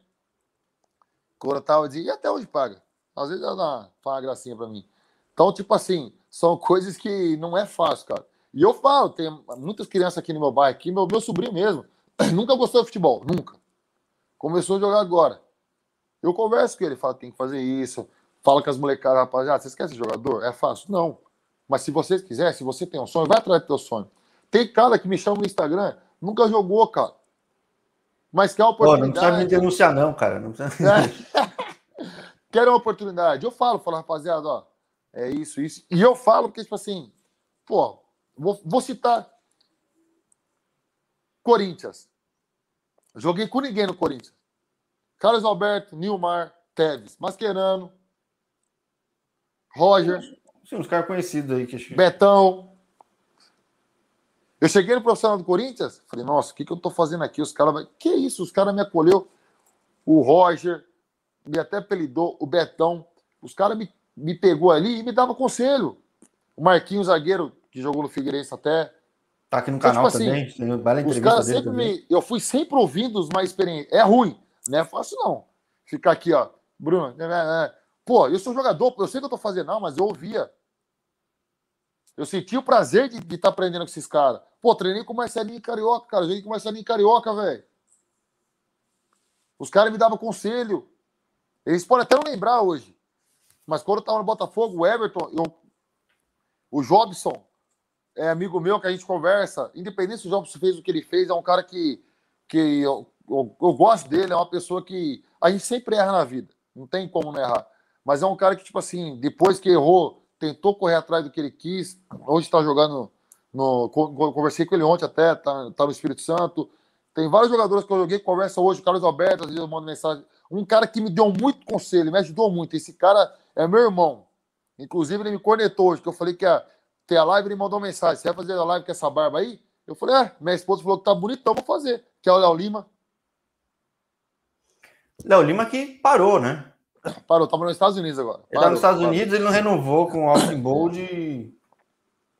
Corotava e até hoje paga. Às vezes ela dá uma gracinha para mim. Então, tipo assim, são coisas que não é fácil, cara. E eu falo, tem muitas crianças aqui no meu bairro, aqui, meu, meu sobrinho mesmo, nunca gostou de futebol, nunca. Começou a jogar agora. Eu converso com ele, falo, tem que fazer isso. Fala com as molecadas, rapaziada, você esquece ser jogador? É fácil? Não. Mas se vocês quiserem, se você tem um sonho, vai atrás do teu sonho. Tem cara que me chama no Instagram, nunca jogou, cara. Mas quer uma oportunidade. Pô, não precisa me denunciar, não, cara. Não precisa... É. quer uma oportunidade. Eu falo, falo, rapaziada, ó, é isso, isso. E eu falo, porque, tipo assim, pô, Vou, vou citar Corinthians. Joguei com ninguém no Corinthians. Carlos Alberto, Nilmar, Teves, Mascherano, Roger. Sim, uns caras conhecidos aí. Que... Betão. Eu cheguei no profissional do Corinthians, falei, nossa, o que, que eu tô fazendo aqui? Os caras. Que isso? Os caras me acolheu. O Roger me até apelidou, o Betão. Os caras me, me pegou ali e me dava conselho. O Marquinhos, zagueiro, que jogou no Figueirense até. Tá aqui no então, canal tipo assim, também. Assim, os caras sempre me, Eu fui sempre ouvindo os mais experientes. É ruim, não né? é fácil não. Ficar aqui, ó. Bruno, né, né, pô, eu sou jogador, eu sei que eu tô fazendo, não, mas eu ouvia. Eu senti o prazer de estar tá aprendendo com esses caras. Pô, treinei com o Marcelinho Carioca, cara. Joguei com o Marcelinho Carioca, velho. Os caras me davam conselho. Eles podem até não lembrar hoje. Mas quando eu tava no Botafogo, o Everton, eu, o Jobson, é amigo meu que a gente conversa, independente se o Jobs fez o que ele fez, é um cara que, que eu, eu, eu, gosto dele, é uma pessoa que a gente sempre erra na vida, não tem como não errar. Mas é um cara que, tipo assim, depois que errou, tentou correr atrás do que ele quis, hoje está jogando no. Conversei com ele ontem até, tá, tá no Espírito Santo. Tem vários jogadores que eu joguei, conversa hoje, o Carlos Alberto, às vezes eu mando mensagem. Um cara que me deu muito conselho, me ajudou muito. Esse cara é meu irmão. Inclusive, ele me cornetou hoje, que eu falei que a, ter a live, ele mandou mensagem: Você vai fazer a live com essa barba aí? Eu falei: É, minha esposa falou que tá bonitão, vou fazer. Que é o Léo Lima. Léo Lima que parou, né? Parou, tava nos Estados Unidos agora. Parou, ele tá nos Estados parou. Unidos, ele não renovou com o Austin Bold e...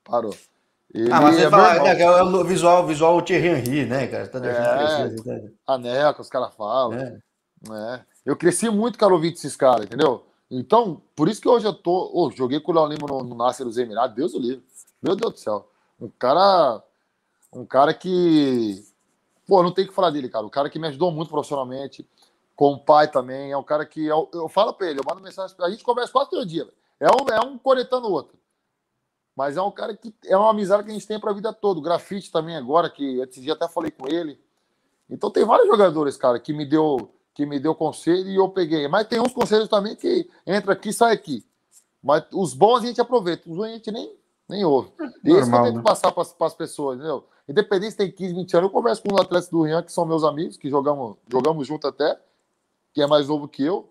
Parou. Ele ah, mas você é fala, né, é o visual, visual o Thierry Henry, né, cara? É, assim, tá é, a NECA, os caras falam. É. Né? Eu cresci muito, cara, ouvindo esses caras, entendeu? Então, por isso que hoje eu tô. Oh, joguei com o Léo Lima no, no Nasser dos Emirados, Deus o livre. Meu Deus do céu. Um cara. Um cara que. Pô, não tem que falar dele, cara. o cara que me ajudou muito profissionalmente. Com o pai também. É um cara que. Eu, eu falo pra ele, eu mando mensagem. A gente conversa quase todo dia. É um, é um conectando o outro. Mas é um cara que é uma amizade que a gente tem para a vida toda. O grafite também agora, que esse dia até falei com ele. Então tem vários jogadores, cara, que me deu que me deu conselho e eu peguei. Mas tem uns conselhos também que entra aqui sai aqui. Mas os bons a gente aproveita, os ruins a gente nem, nem ouve. É e isso que eu tento né? passar para as pessoas, entendeu? Independente se tem 15, 20 anos, eu converso com os atletas do Rian, que são meus amigos, que jogamos, jogamos junto até, que é mais novo que eu.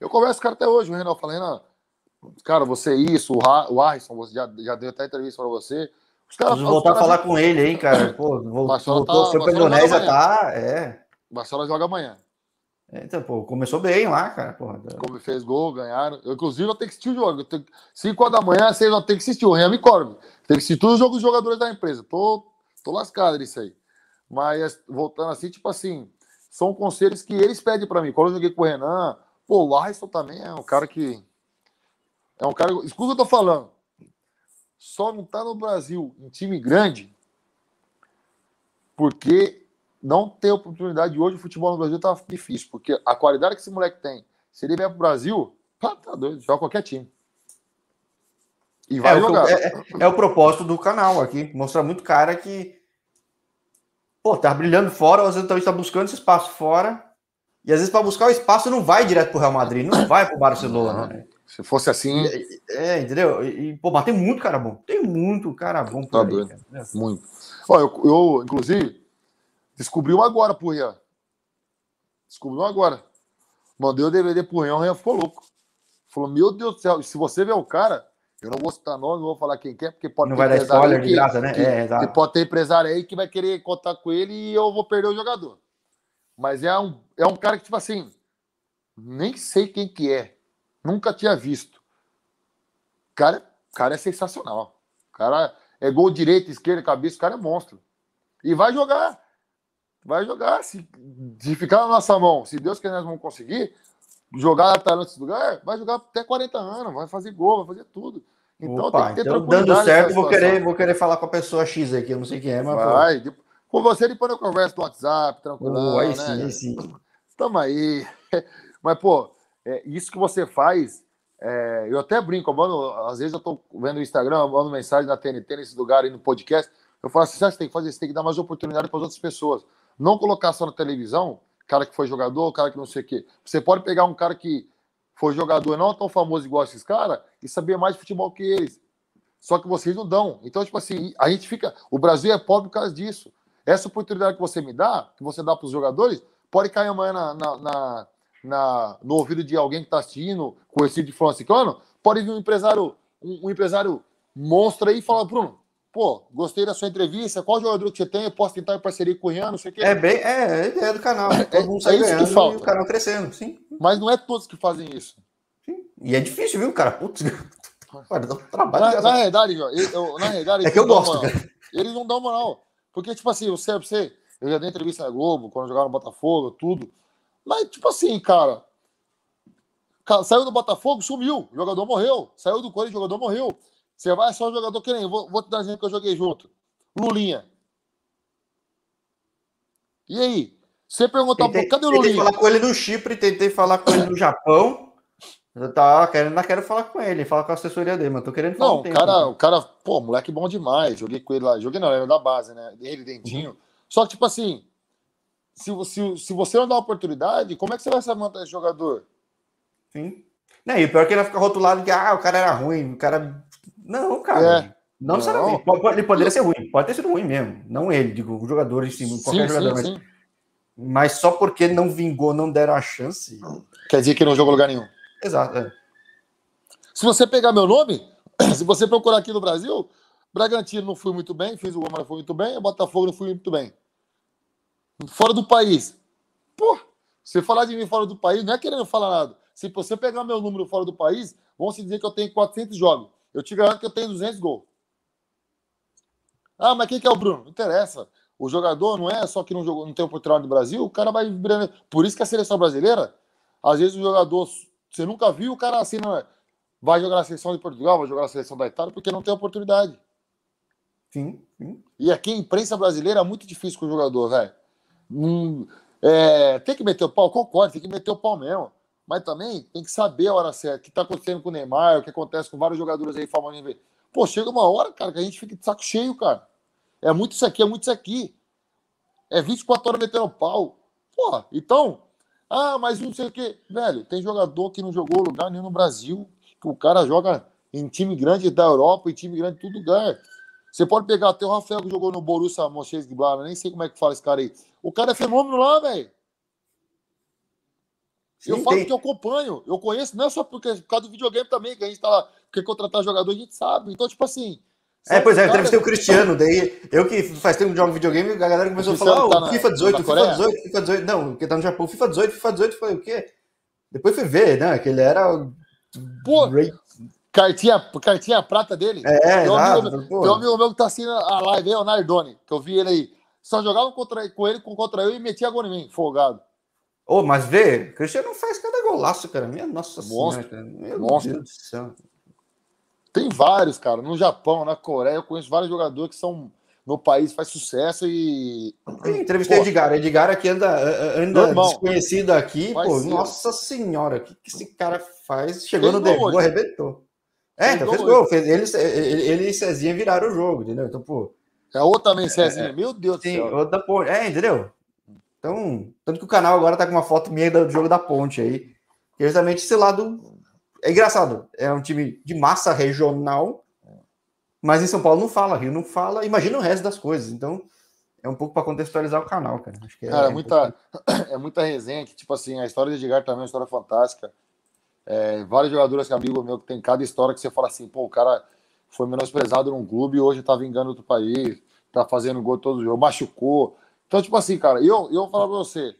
Eu converso com o cara até hoje, o Renan, falando, cara, você é isso, o, Ra, o já, já deu até entrevista para você. Os caras Vamos voltar a falar com ele, hein, cara? Pô, voltou, tá- voltou, foi para Indonésia, tá? É. Barcelona joga amanhã. É, então, pô, começou bem lá, cara. Porra. Como fez gol, ganharam. Eu, inclusive, eu tenho que assistir o jogo. Tenho... 5 horas da manhã, seis horas, tem que assistir o me corre. tem que assistir todos os jogos dos jogadores da empresa. Tô, tô lascado nisso aí. Mas, voltando assim, tipo assim, são conselhos que eles pedem para mim. Quando eu joguei com o Renan, pô, o Larson também é um cara que. É um cara. Escuta o que eu tô falando. Só não tá no Brasil em time grande porque não ter oportunidade hoje, o futebol no Brasil tá difícil, porque a qualidade que esse moleque tem, se ele vier pro Brasil, tá, tá doido, joga qualquer time. E é, vai é jogar. é, é, o propósito do canal aqui, mostrar muito cara que pô, tá brilhando fora, às vezes também tá buscando esse espaço fora. E às vezes para buscar o espaço não vai direto pro Real Madrid, não vai pro Barcelona. Né? Se fosse assim. É, é entendeu? E, pô, mas tem muito cara bom. Tem muito cara bom tá por tá aí, Muito. Olha, eu, eu, inclusive, Descobriu agora, Purrião. Descobriu agora. Mandei o DVD pro Rian, o Rian ficou louco. Falou, meu Deus do céu, se você vê o cara, eu não vou citar nome, não vou falar quem quer, é, porque pode não ter vai dar spoiler que, de graça, né? Que, é, pode ter empresário aí que vai querer contar com ele e eu vou perder o jogador. Mas é um, é um cara que, tipo assim, nem sei quem que é. Nunca tinha visto. Cara, cara é sensacional. O cara é gol direito, esquerda, cabeça, o cara é monstro. E vai jogar vai jogar. Se, se ficar na nossa mão, se Deus quiser, nós vamos conseguir jogar Atalanta nesse lugar, é, vai jogar até 40 anos, vai fazer gol, vai fazer tudo. Então Opa, tem que ter então, Dando certo, vou querer, vou querer falar com a pessoa X aqui, eu não sei quem é, mas. Vai, com você depois eu converso no WhatsApp, tranquilo. Uh, aí né? sim, aí sim. Tamo aí. Mas, pô, é, isso que você faz, é, eu até brinco, mano, às vezes eu tô vendo o Instagram, eu mando mensagem na TNT, nesse lugar aí no podcast. Eu falo assim, sabe, você tem que fazer, você tem que dar mais oportunidade para as outras pessoas. Não colocar só na televisão, cara que foi jogador, cara que não sei o quê. Você pode pegar um cara que foi jogador e não é tão famoso igual esses caras e saber mais de futebol que eles. Só que vocês não dão. Então, tipo assim, a gente fica. O Brasil é pobre por causa disso. Essa oportunidade que você me dá, que você dá para os jogadores, pode cair amanhã na, na, na, na no ouvido de alguém que está assistindo, conhecido de franciscano, pode vir um empresário, um, um empresário monstro aí e falar, Bruno, pô, gostei da sua entrevista, qual jogador que você tem, eu posso tentar em parceria com o Ian, não sei o quê. É bem, é, é ideia do canal. É, é, isso que falta. o canal crescendo, sim. Mas não é todos que fazem isso. Sim. E é difícil, viu, cara? Putz, cara, dá um trabalho. Na, na realidade, eu, eu, na realidade... é que eu gosto, cara. Eles não dão moral. Porque, tipo assim, eu sei, você, eu já dei entrevista na Globo, quando jogava no Botafogo, tudo. Mas, tipo assim, cara, saiu do Botafogo, sumiu, o jogador morreu. Saiu do Corinthians, o jogador morreu. Você vai só um jogador que nem. Vou, vou te dar um exemplo que eu joguei junto. Lulinha. E aí? Você perguntar tentei, um pouco, cadê o Lulinha? Tentei falar com ele no Chipre, tentei falar com ele no Japão. Eu tava querendo, quero falar com ele, falar com a assessoria dele, mas tô querendo falar Não, um o cara, o cara, pô, moleque bom demais. Joguei com ele lá, joguei não, era da base, né? Ele, Dentinho. Uhum. Só que, tipo assim, se, se, se você não dá oportunidade, como é que você vai se manter esse jogador? Sim. Não, e pior é que ele fica rotulado que ah, o cara era ruim, o cara não, cara. É. Não necessariamente. Ele poderia ser ruim, pode ter sido ruim mesmo. Não ele, digo, o jogador em cima, qualquer sim, jogador. Sim, mas, sim. mas, só porque não vingou, não deram a chance. Quer dizer que não jogou lugar nenhum. Exato. É. Se você pegar meu nome, se você procurar aqui no Brasil, Bragantino não foi muito bem, fez o Gol, mas foi muito bem, Botafogo não foi muito bem. Fora do país. Pô, se falar de mim fora do país, não é querendo falar nada. Se você pegar meu número fora do país, vão se dizer que eu tenho 400 jogos. Eu te garanto que eu tenho 200 gols. Ah, mas quem que é o Bruno? Não interessa. O jogador não é só que não, jogou, não tem oportunidade no Brasil, o cara vai virando. Por isso que a seleção brasileira, às vezes o jogador, você nunca viu, o cara assina, é, vai jogar na seleção de Portugal, vai jogar na seleção da Itália, porque não tem oportunidade. Sim, sim. E aqui a imprensa brasileira é muito difícil com o jogador, velho. Hum, é, tem que meter o pau, concordo, tem que meter o pau mesmo mas também tem que saber a hora certa, o que está acontecendo com o Neymar, o que acontece com vários jogadores aí falando NBA. Pô, chega uma hora, cara, que a gente fica de saco cheio, cara. É muito isso aqui, é muito isso aqui. É 24 horas metendo pau. Pô, então, ah, mas não sei o quê. Velho, tem jogador que não jogou lugar nenhum no Brasil, que o cara joga em time grande da Europa, em time grande de todo lugar. Você pode pegar até o Rafael que jogou no Borussia Mönchengladbach, nem sei como é que fala esse cara aí. O cara é fenômeno lá, velho eu falo tem. que eu acompanho, eu conheço, não é só porque, por causa do videogame também, que a gente tá lá, quer contratar jogador, a gente sabe. Então, tipo assim. É, pois é, eu entrevistei o então Cristiano, daí eu que faz tempo que jogo videogame, a galera começou a falar, tá oh, na, FIFA 18, FIFA 18, FIFA 18, não, porque tá no Japão, FIFA 18, FIFA 18, foi o quê? Depois fui ver, né, que ele era... Pô, cartinha, cartinha prata dele. É, tem um amigo meu que tá assim a live, aí, o Nardoni, que eu vi ele aí, só jogava contra, com ele, com contra eu e metia agora em mim, folgado. Oh, mas vê, Cristiano faz cada golaço, cara. Minha nossa Monstro. senhora, cara. Meu Monstro. Deus do céu. Tem vários, cara. No Japão, na Coreia, eu conheço vários jogadores que são no país, faz sucesso e. Sim, entrevistei pô, Edgar. Edgar aqui anda, anda desconhecido aqui. Pô, nossa senhora, o que, que esse cara faz? Chegou Tem no gol arrebentou. É, então fez gol. Fez, ele, ele, ele e Cezinha viraram o jogo, entendeu? Então, pô. É outra também, é, Cezinha. É, Meu Deus do céu. Outra, pô, é, entendeu? Então, tanto que o canal agora tá com uma foto minha do jogo da ponte aí. Que é justamente esse lado. É engraçado. É um time de massa regional, mas em São Paulo não fala, Rio não fala. Imagina o resto das coisas. Então, é um pouco para contextualizar o canal, cara. Acho que é, cara, é, muita, é muita resenha que, tipo assim, a história de Edgar também é uma história fantástica. É, vários jogadores que é amigo meu que tem cada história que você fala assim, pô, o cara foi menosprezado num clube e hoje tá vingando outro país, tá fazendo gol todo jogo, machucou, então, tipo assim, cara, eu, eu vou falar pra você.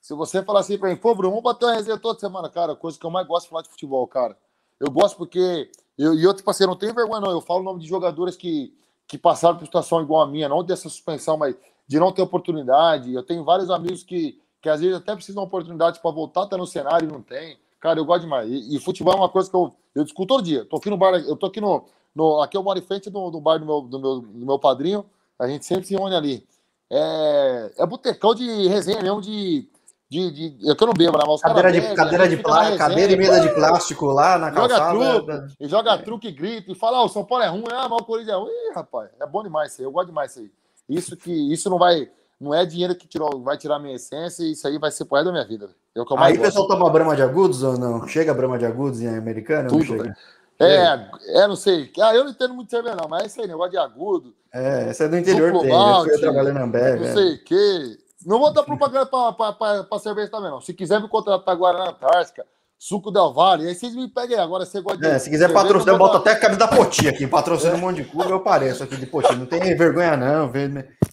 Se você falar assim pra mim, pô, Bruno, vamos bater uma resenha toda semana, cara, coisa que eu mais gosto de falar de futebol, cara. Eu gosto porque. E eu, eu, tipo assim, eu não tenho vergonha, não. Eu falo o nome de jogadores que, que passaram por situação igual a minha, não dessa suspensão, mas de não ter oportunidade. Eu tenho vários amigos que, que às vezes até precisam de oportunidade para voltar, até tá no cenário e não tem. Cara, eu gosto demais. E, e, futebol é uma coisa que eu, eu discuto todo dia. Tô aqui no bar, eu tô aqui no. no aqui eu moro em frente do, do bar do meu, do, meu, do meu padrinho. A gente sempre se une ali. É, é botecão de resenha mesmo, de. de, de eu que não bebo, né? Mas cadeira de, bebe, cadeira de plástico, cadeira e mesa de plástico lá na joga calçada. Truque, né? E joga truque, grita, e fala, ó, oh, ah, o São Paulo é ruim, ah, mal Corinthians é ruim. Ih, rapaz, é bom demais isso aí, eu gosto demais isso aí. Isso que isso não vai. Não é dinheiro que tirou, vai tirar minha essência, e isso aí vai ser poeta da minha vida. É eu, eu aí o pessoal toma brama de agudos ou não? Chega brama de agudos em americana? Tudo, não chega? É, é, não sei. Ah, eu não entendo muito cerveja, não, mas é isso aí, negócio de agudo. É, essa é do interior tem. Malte, eu trabalho na Ambev. Não é. sei o quê. Não vou dar propaganda para cerveja também, não. Se quiser me contratar agora na Antártica, suco Del Vale, aí vocês me peguem agora. Você gosta é, se quiser patrocinar, eu boto até a camisa da Poti aqui. Patrocina um é. monte de cu, eu pareço aqui de Poti. Não tem vergonha, não.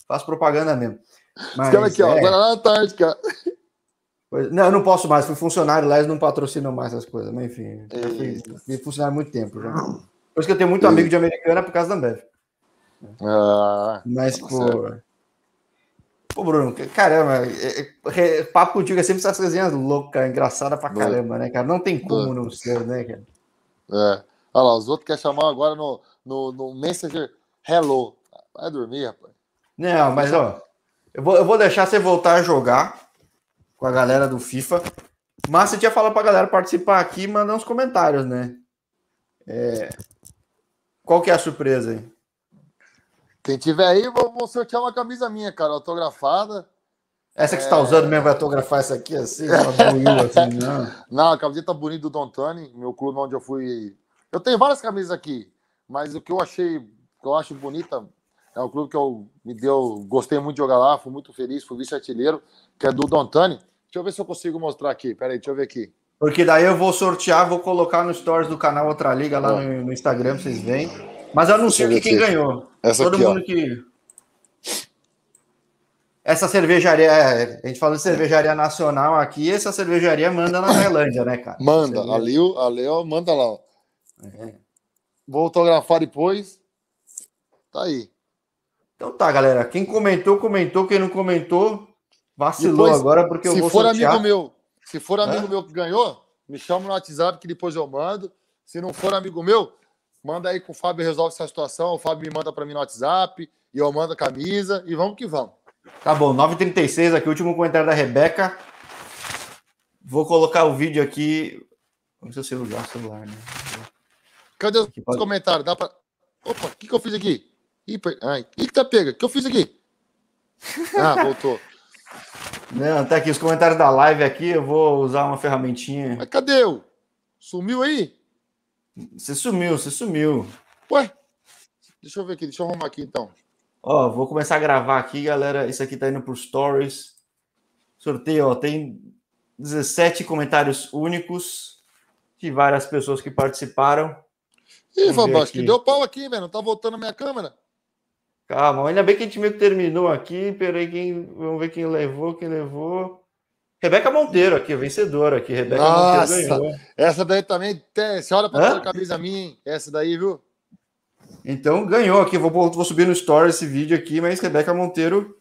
Faço propaganda mesmo. Mas, aqui, ó, é... Guaraná Antártica. Não, eu não posso mais, fui funcionário lá, eles não patrocinam mais essas coisas, mas enfim, é fui, fui funcionário muito tempo já. Hum. Por isso que eu tenho muito é amigo de americana por causa da Ambev. Ah, mas, tá pô. Pô, Bruno, caramba, é, é, papo contigo é sempre essas coisinhas loucas, engraçada pra caramba, né, cara? Não tem como não ser, né, cara? É. Olha lá, os outros querem chamar agora no, no, no Messenger Hello. Vai dormir, rapaz. Não, mas ó, eu vou, eu vou deixar você voltar a jogar com a galera do FIFA. Mas você tinha falado pra galera participar aqui, e mandar uns comentários, né? É... Qual que é a surpresa aí? Quem tiver aí, vou, vou sortear uma camisa minha, cara, autografada. Essa que é... você tá usando mesmo vai autografar essa aqui assim? assim não. não, a camiseta bonita do Don Tony, meu clube onde eu fui. Eu tenho várias camisas aqui, mas o que eu achei, que eu acho bonita, é um clube que eu me deu, gostei muito de jogar lá, fui muito feliz, fui vice-artilheiro, que é do Don Tony. Deixa eu ver se eu consigo mostrar aqui. Peraí, deixa eu ver aqui. Porque daí eu vou sortear, vou colocar no stories do canal Outra Liga lá no, no Instagram, vocês veem. Mas eu anuncio aqui quem ganhou. Essa Todo aqui, mundo ó. que. Essa cervejaria, é, a gente falou de cervejaria nacional aqui, essa cervejaria manda na Tailândia, né, cara? Manda, ali, ali ó, manda lá. Ó. É. Vou autografar depois. Tá aí. Então tá, galera. Quem comentou, comentou. Quem não comentou, Vacilou depois, agora porque eu se vou for amigo meu, se for amigo meu que ganhou, me chama no WhatsApp que depois eu mando. Se não for amigo meu, manda aí com o Fábio resolve essa situação. O Fábio me manda para mim no WhatsApp e eu mando a camisa e vamos que vamos. Tá bom, 9h36 aqui, último comentário da Rebeca. Vou colocar o vídeo aqui. O seu celular, celular, né? Cadê os pode... comentários? Dá pra... Opa, o que, que eu fiz aqui? Ih, Ai, que, que tá pega? O que eu fiz aqui? Ah, voltou. Não, né, tá aqui os comentários da live aqui, eu vou usar uma ferramentinha. Mas cadê o? Sumiu aí? Você sumiu, você sumiu. Ué? Deixa eu ver aqui, deixa eu arrumar aqui então. Ó, vou começar a gravar aqui, galera. Isso aqui tá indo pro stories. Sorteio, ó, tem 17 comentários únicos de várias pessoas que participaram. Ih, Que deu pau aqui, velho. Não tá voltando a minha câmera? Calma, ainda bem que a gente meio que terminou aqui. Peraí, quem, vamos ver quem levou, quem levou. Rebeca Monteiro aqui, vencedora aqui. Rebeca Nossa, Monteiro ganhou. Essa daí também tem. Você olha para a camisa minha, hein? Essa daí, viu? Então ganhou aqui. Vou, vou subir no Story esse vídeo aqui, mas Rebeca Monteiro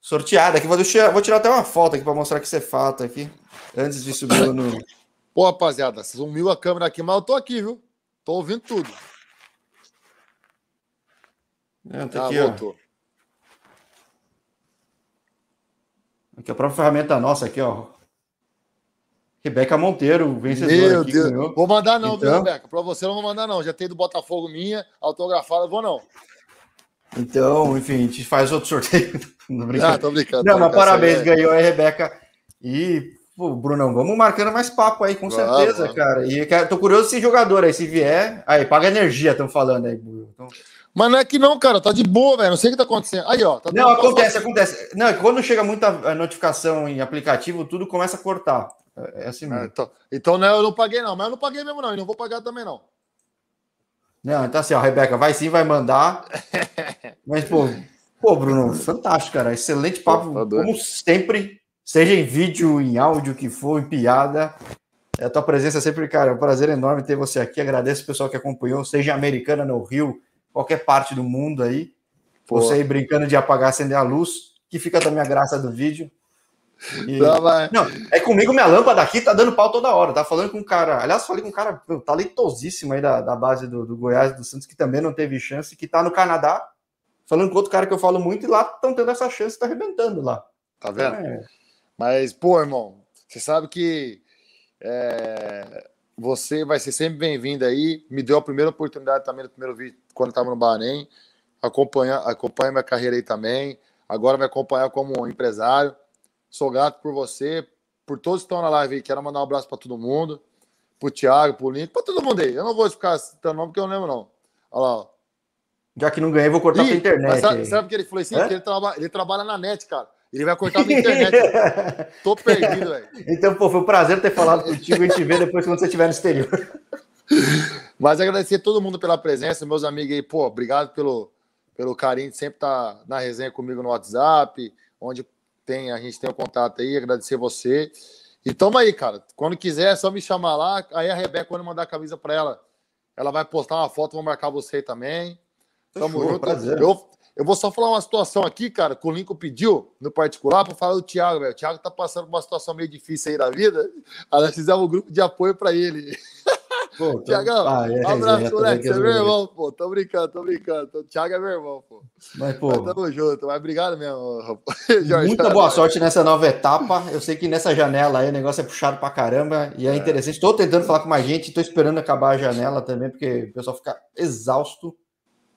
sorteada aqui. Vou, deixar, vou tirar até uma foto aqui para mostrar que você é fato aqui. Antes de subir no. Pô, rapaziada, sumiu a câmera aqui, mas eu tô aqui, viu? Tô ouvindo tudo. É, tá ah, aqui, voltou. Ó. Aqui a própria ferramenta nossa aqui, ó. Rebeca Monteiro, vencedora Meu aqui, Deus. Ganhou. Vou mandar não, então... viu, Rebeca? Para você eu não vou mandar não. Já tem do Botafogo minha, autografada, vou não. Então, enfim, a gente faz outro sorteio. Não, brincando. Ah, tô brincando. Não, mas tá parabéns, ganhou aí, Rebeca. E, pô, Brunão, vamos marcando mais papo aí, com claro, certeza, mano. cara. E cara, tô curioso se jogador aí, se vier. Aí, paga energia, estamos falando aí, Bruno. Então... Mas não é que não, cara, tá de boa, velho. Não sei o que tá acontecendo. Aí, ó. Tá não, acontece, acontece. Não, é quando chega muita eh, notificação em aplicativo, tudo começa a cortar. É, é assim é, mesmo. É, então, então não, eu não paguei, não. Mas eu não paguei mesmo, não. E não vou pagar também, não. Não, então assim, ó, Rebeca, vai sim, vai mandar. Mas, pô, pô, Bruno, fantástico, cara. Excelente papo, pô, tá como sempre. Seja em vídeo, em áudio, que for, em piada. A tua presença é sempre, cara, é um prazer enorme ter você aqui. Agradeço o pessoal que acompanhou, seja americana no Rio, qualquer parte do mundo aí. Pô. Você aí brincando de apagar, acender a luz, que fica também a graça do vídeo. E... Não, mas... não, é comigo minha lâmpada aqui tá dando pau toda hora. Tá falando com um cara, aliás, falei com um cara meu, talentosíssimo aí da, da base do, do Goiás do Santos, que também não teve chance, que tá no Canadá, falando com outro cara que eu falo muito, e lá estão tendo essa chance, tá arrebentando lá. Tá vendo? É. Mas, pô, irmão, você sabe que é, você vai ser sempre bem-vindo aí. Me deu a primeira oportunidade também no primeiro vídeo, quando estava no Bahrein. Acompanha, acompanha minha carreira aí também. Agora vai acompanhar como empresário. Sou grato por você, por todos que estão na live aí. Quero mandar um abraço para todo mundo. Pro Thiago, pro Link, pra todo mundo aí. Eu não vou ficar citando nome porque eu não lembro, não. Olha lá, ó. Já que não ganhei, vou cortar Ih, pra internet. Sabe, o que ele falou assim? É? ele, traba, ele trabalha na net, cara. Ele vai cortar minha internet. Tô perdido, velho. Então, pô, foi um prazer ter falado contigo. A gente vê depois quando você estiver no exterior. Mas agradecer a todo mundo pela presença, meus amigos aí, pô, obrigado pelo, pelo carinho de sempre estar tá na resenha comigo no WhatsApp, onde tem a gente tem o contato aí, agradecer você. E toma aí, cara. Quando quiser, é só me chamar lá. Aí a Rebeca, quando mandar a camisa para ela, ela vai postar uma foto, vou marcar você também. Tamo Show, junto. Prazer. Eu, eu vou só falar uma situação aqui, cara, que o Lincoln pediu no particular para falar do Thiago, velho. O Thiago tá passando por uma situação meio difícil aí na vida. Aí nós fizemos um grupo de apoio para ele. Pô, Tiagão, então, ah, é, um é, abraço, é, moleque. Você é meu irmão, pô. Tô brincando, tô brincando. O Thiago é meu irmão, pô. Mas, pô. Mas tamo junto, mas obrigado mesmo, Jorge. Muita boa sorte nessa nova etapa. Eu sei que nessa janela aí o negócio é puxado pra caramba e é, é. interessante. Tô tentando falar com mais gente, tô esperando acabar a janela também, porque o pessoal fica exausto.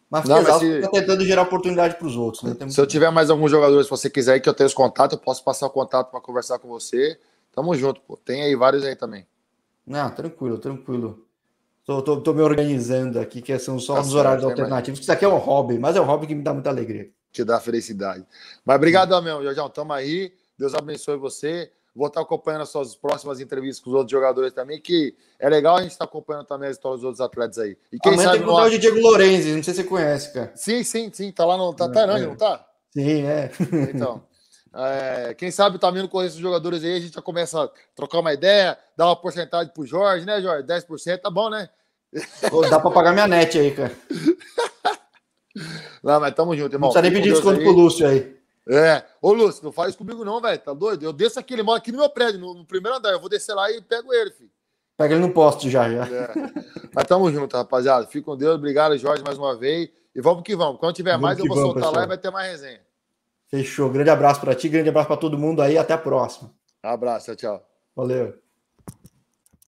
Mas não, mas se... tentando gerar oportunidade para os outros. Né? Tem... Se eu tiver mais alguns jogadores, se você quiser aí que eu tenha os contatos, eu posso passar o contato para conversar com você. Tamo junto, pô. Tem aí vários aí também. Não, tranquilo, tranquilo. Tô, tô, tô me organizando aqui, que são só os tá horários alternativos. Isso aqui é um hobby, mas é um hobby que me dá muita alegria. Te dá felicidade. Mas obrigado, meu. Jorjão, tamo aí. Deus abençoe você. Vou estar acompanhando as suas próximas entrevistas com os outros jogadores também, que é legal a gente estar acompanhando também as histórias dos outros atletas aí. E quem Amanhã sabe. Tem que nós... de Diego Lorenzi, não sei se você conhece, cara. Sim, sim, sim. Tá lá no. Tá, tá é, não, é. não tá? Sim, é. Então. É, quem sabe também não começo os jogadores aí, a gente já começa a trocar uma ideia, dar uma porcentagem pro Jorge, né, Jorge? 10% tá bom, né? Dá pra pagar minha net aí, cara. Não, mas tamo junto, irmão. Não precisa nem pedir desconto pro Lúcio aí. É. Ô, Lúcio, não faz comigo não, velho. Tá doido? Eu desço aquele mal aqui no meu prédio, no, no, primeiro andar. Eu vou descer lá e pego ele, filho. Pega ele no posto já, já. É. Mas tamo junto, rapaziada. Fico com Deus. Obrigado, Jorge, mais uma vez. E vamos que vamos. Quando tiver vamos mais, eu vou vamos, soltar pessoal. lá e vai ter mais resenha. Fechou. Grande abraço para ti, grande abraço para todo mundo aí. Até a próxima. Abraço, tchau. Valeu.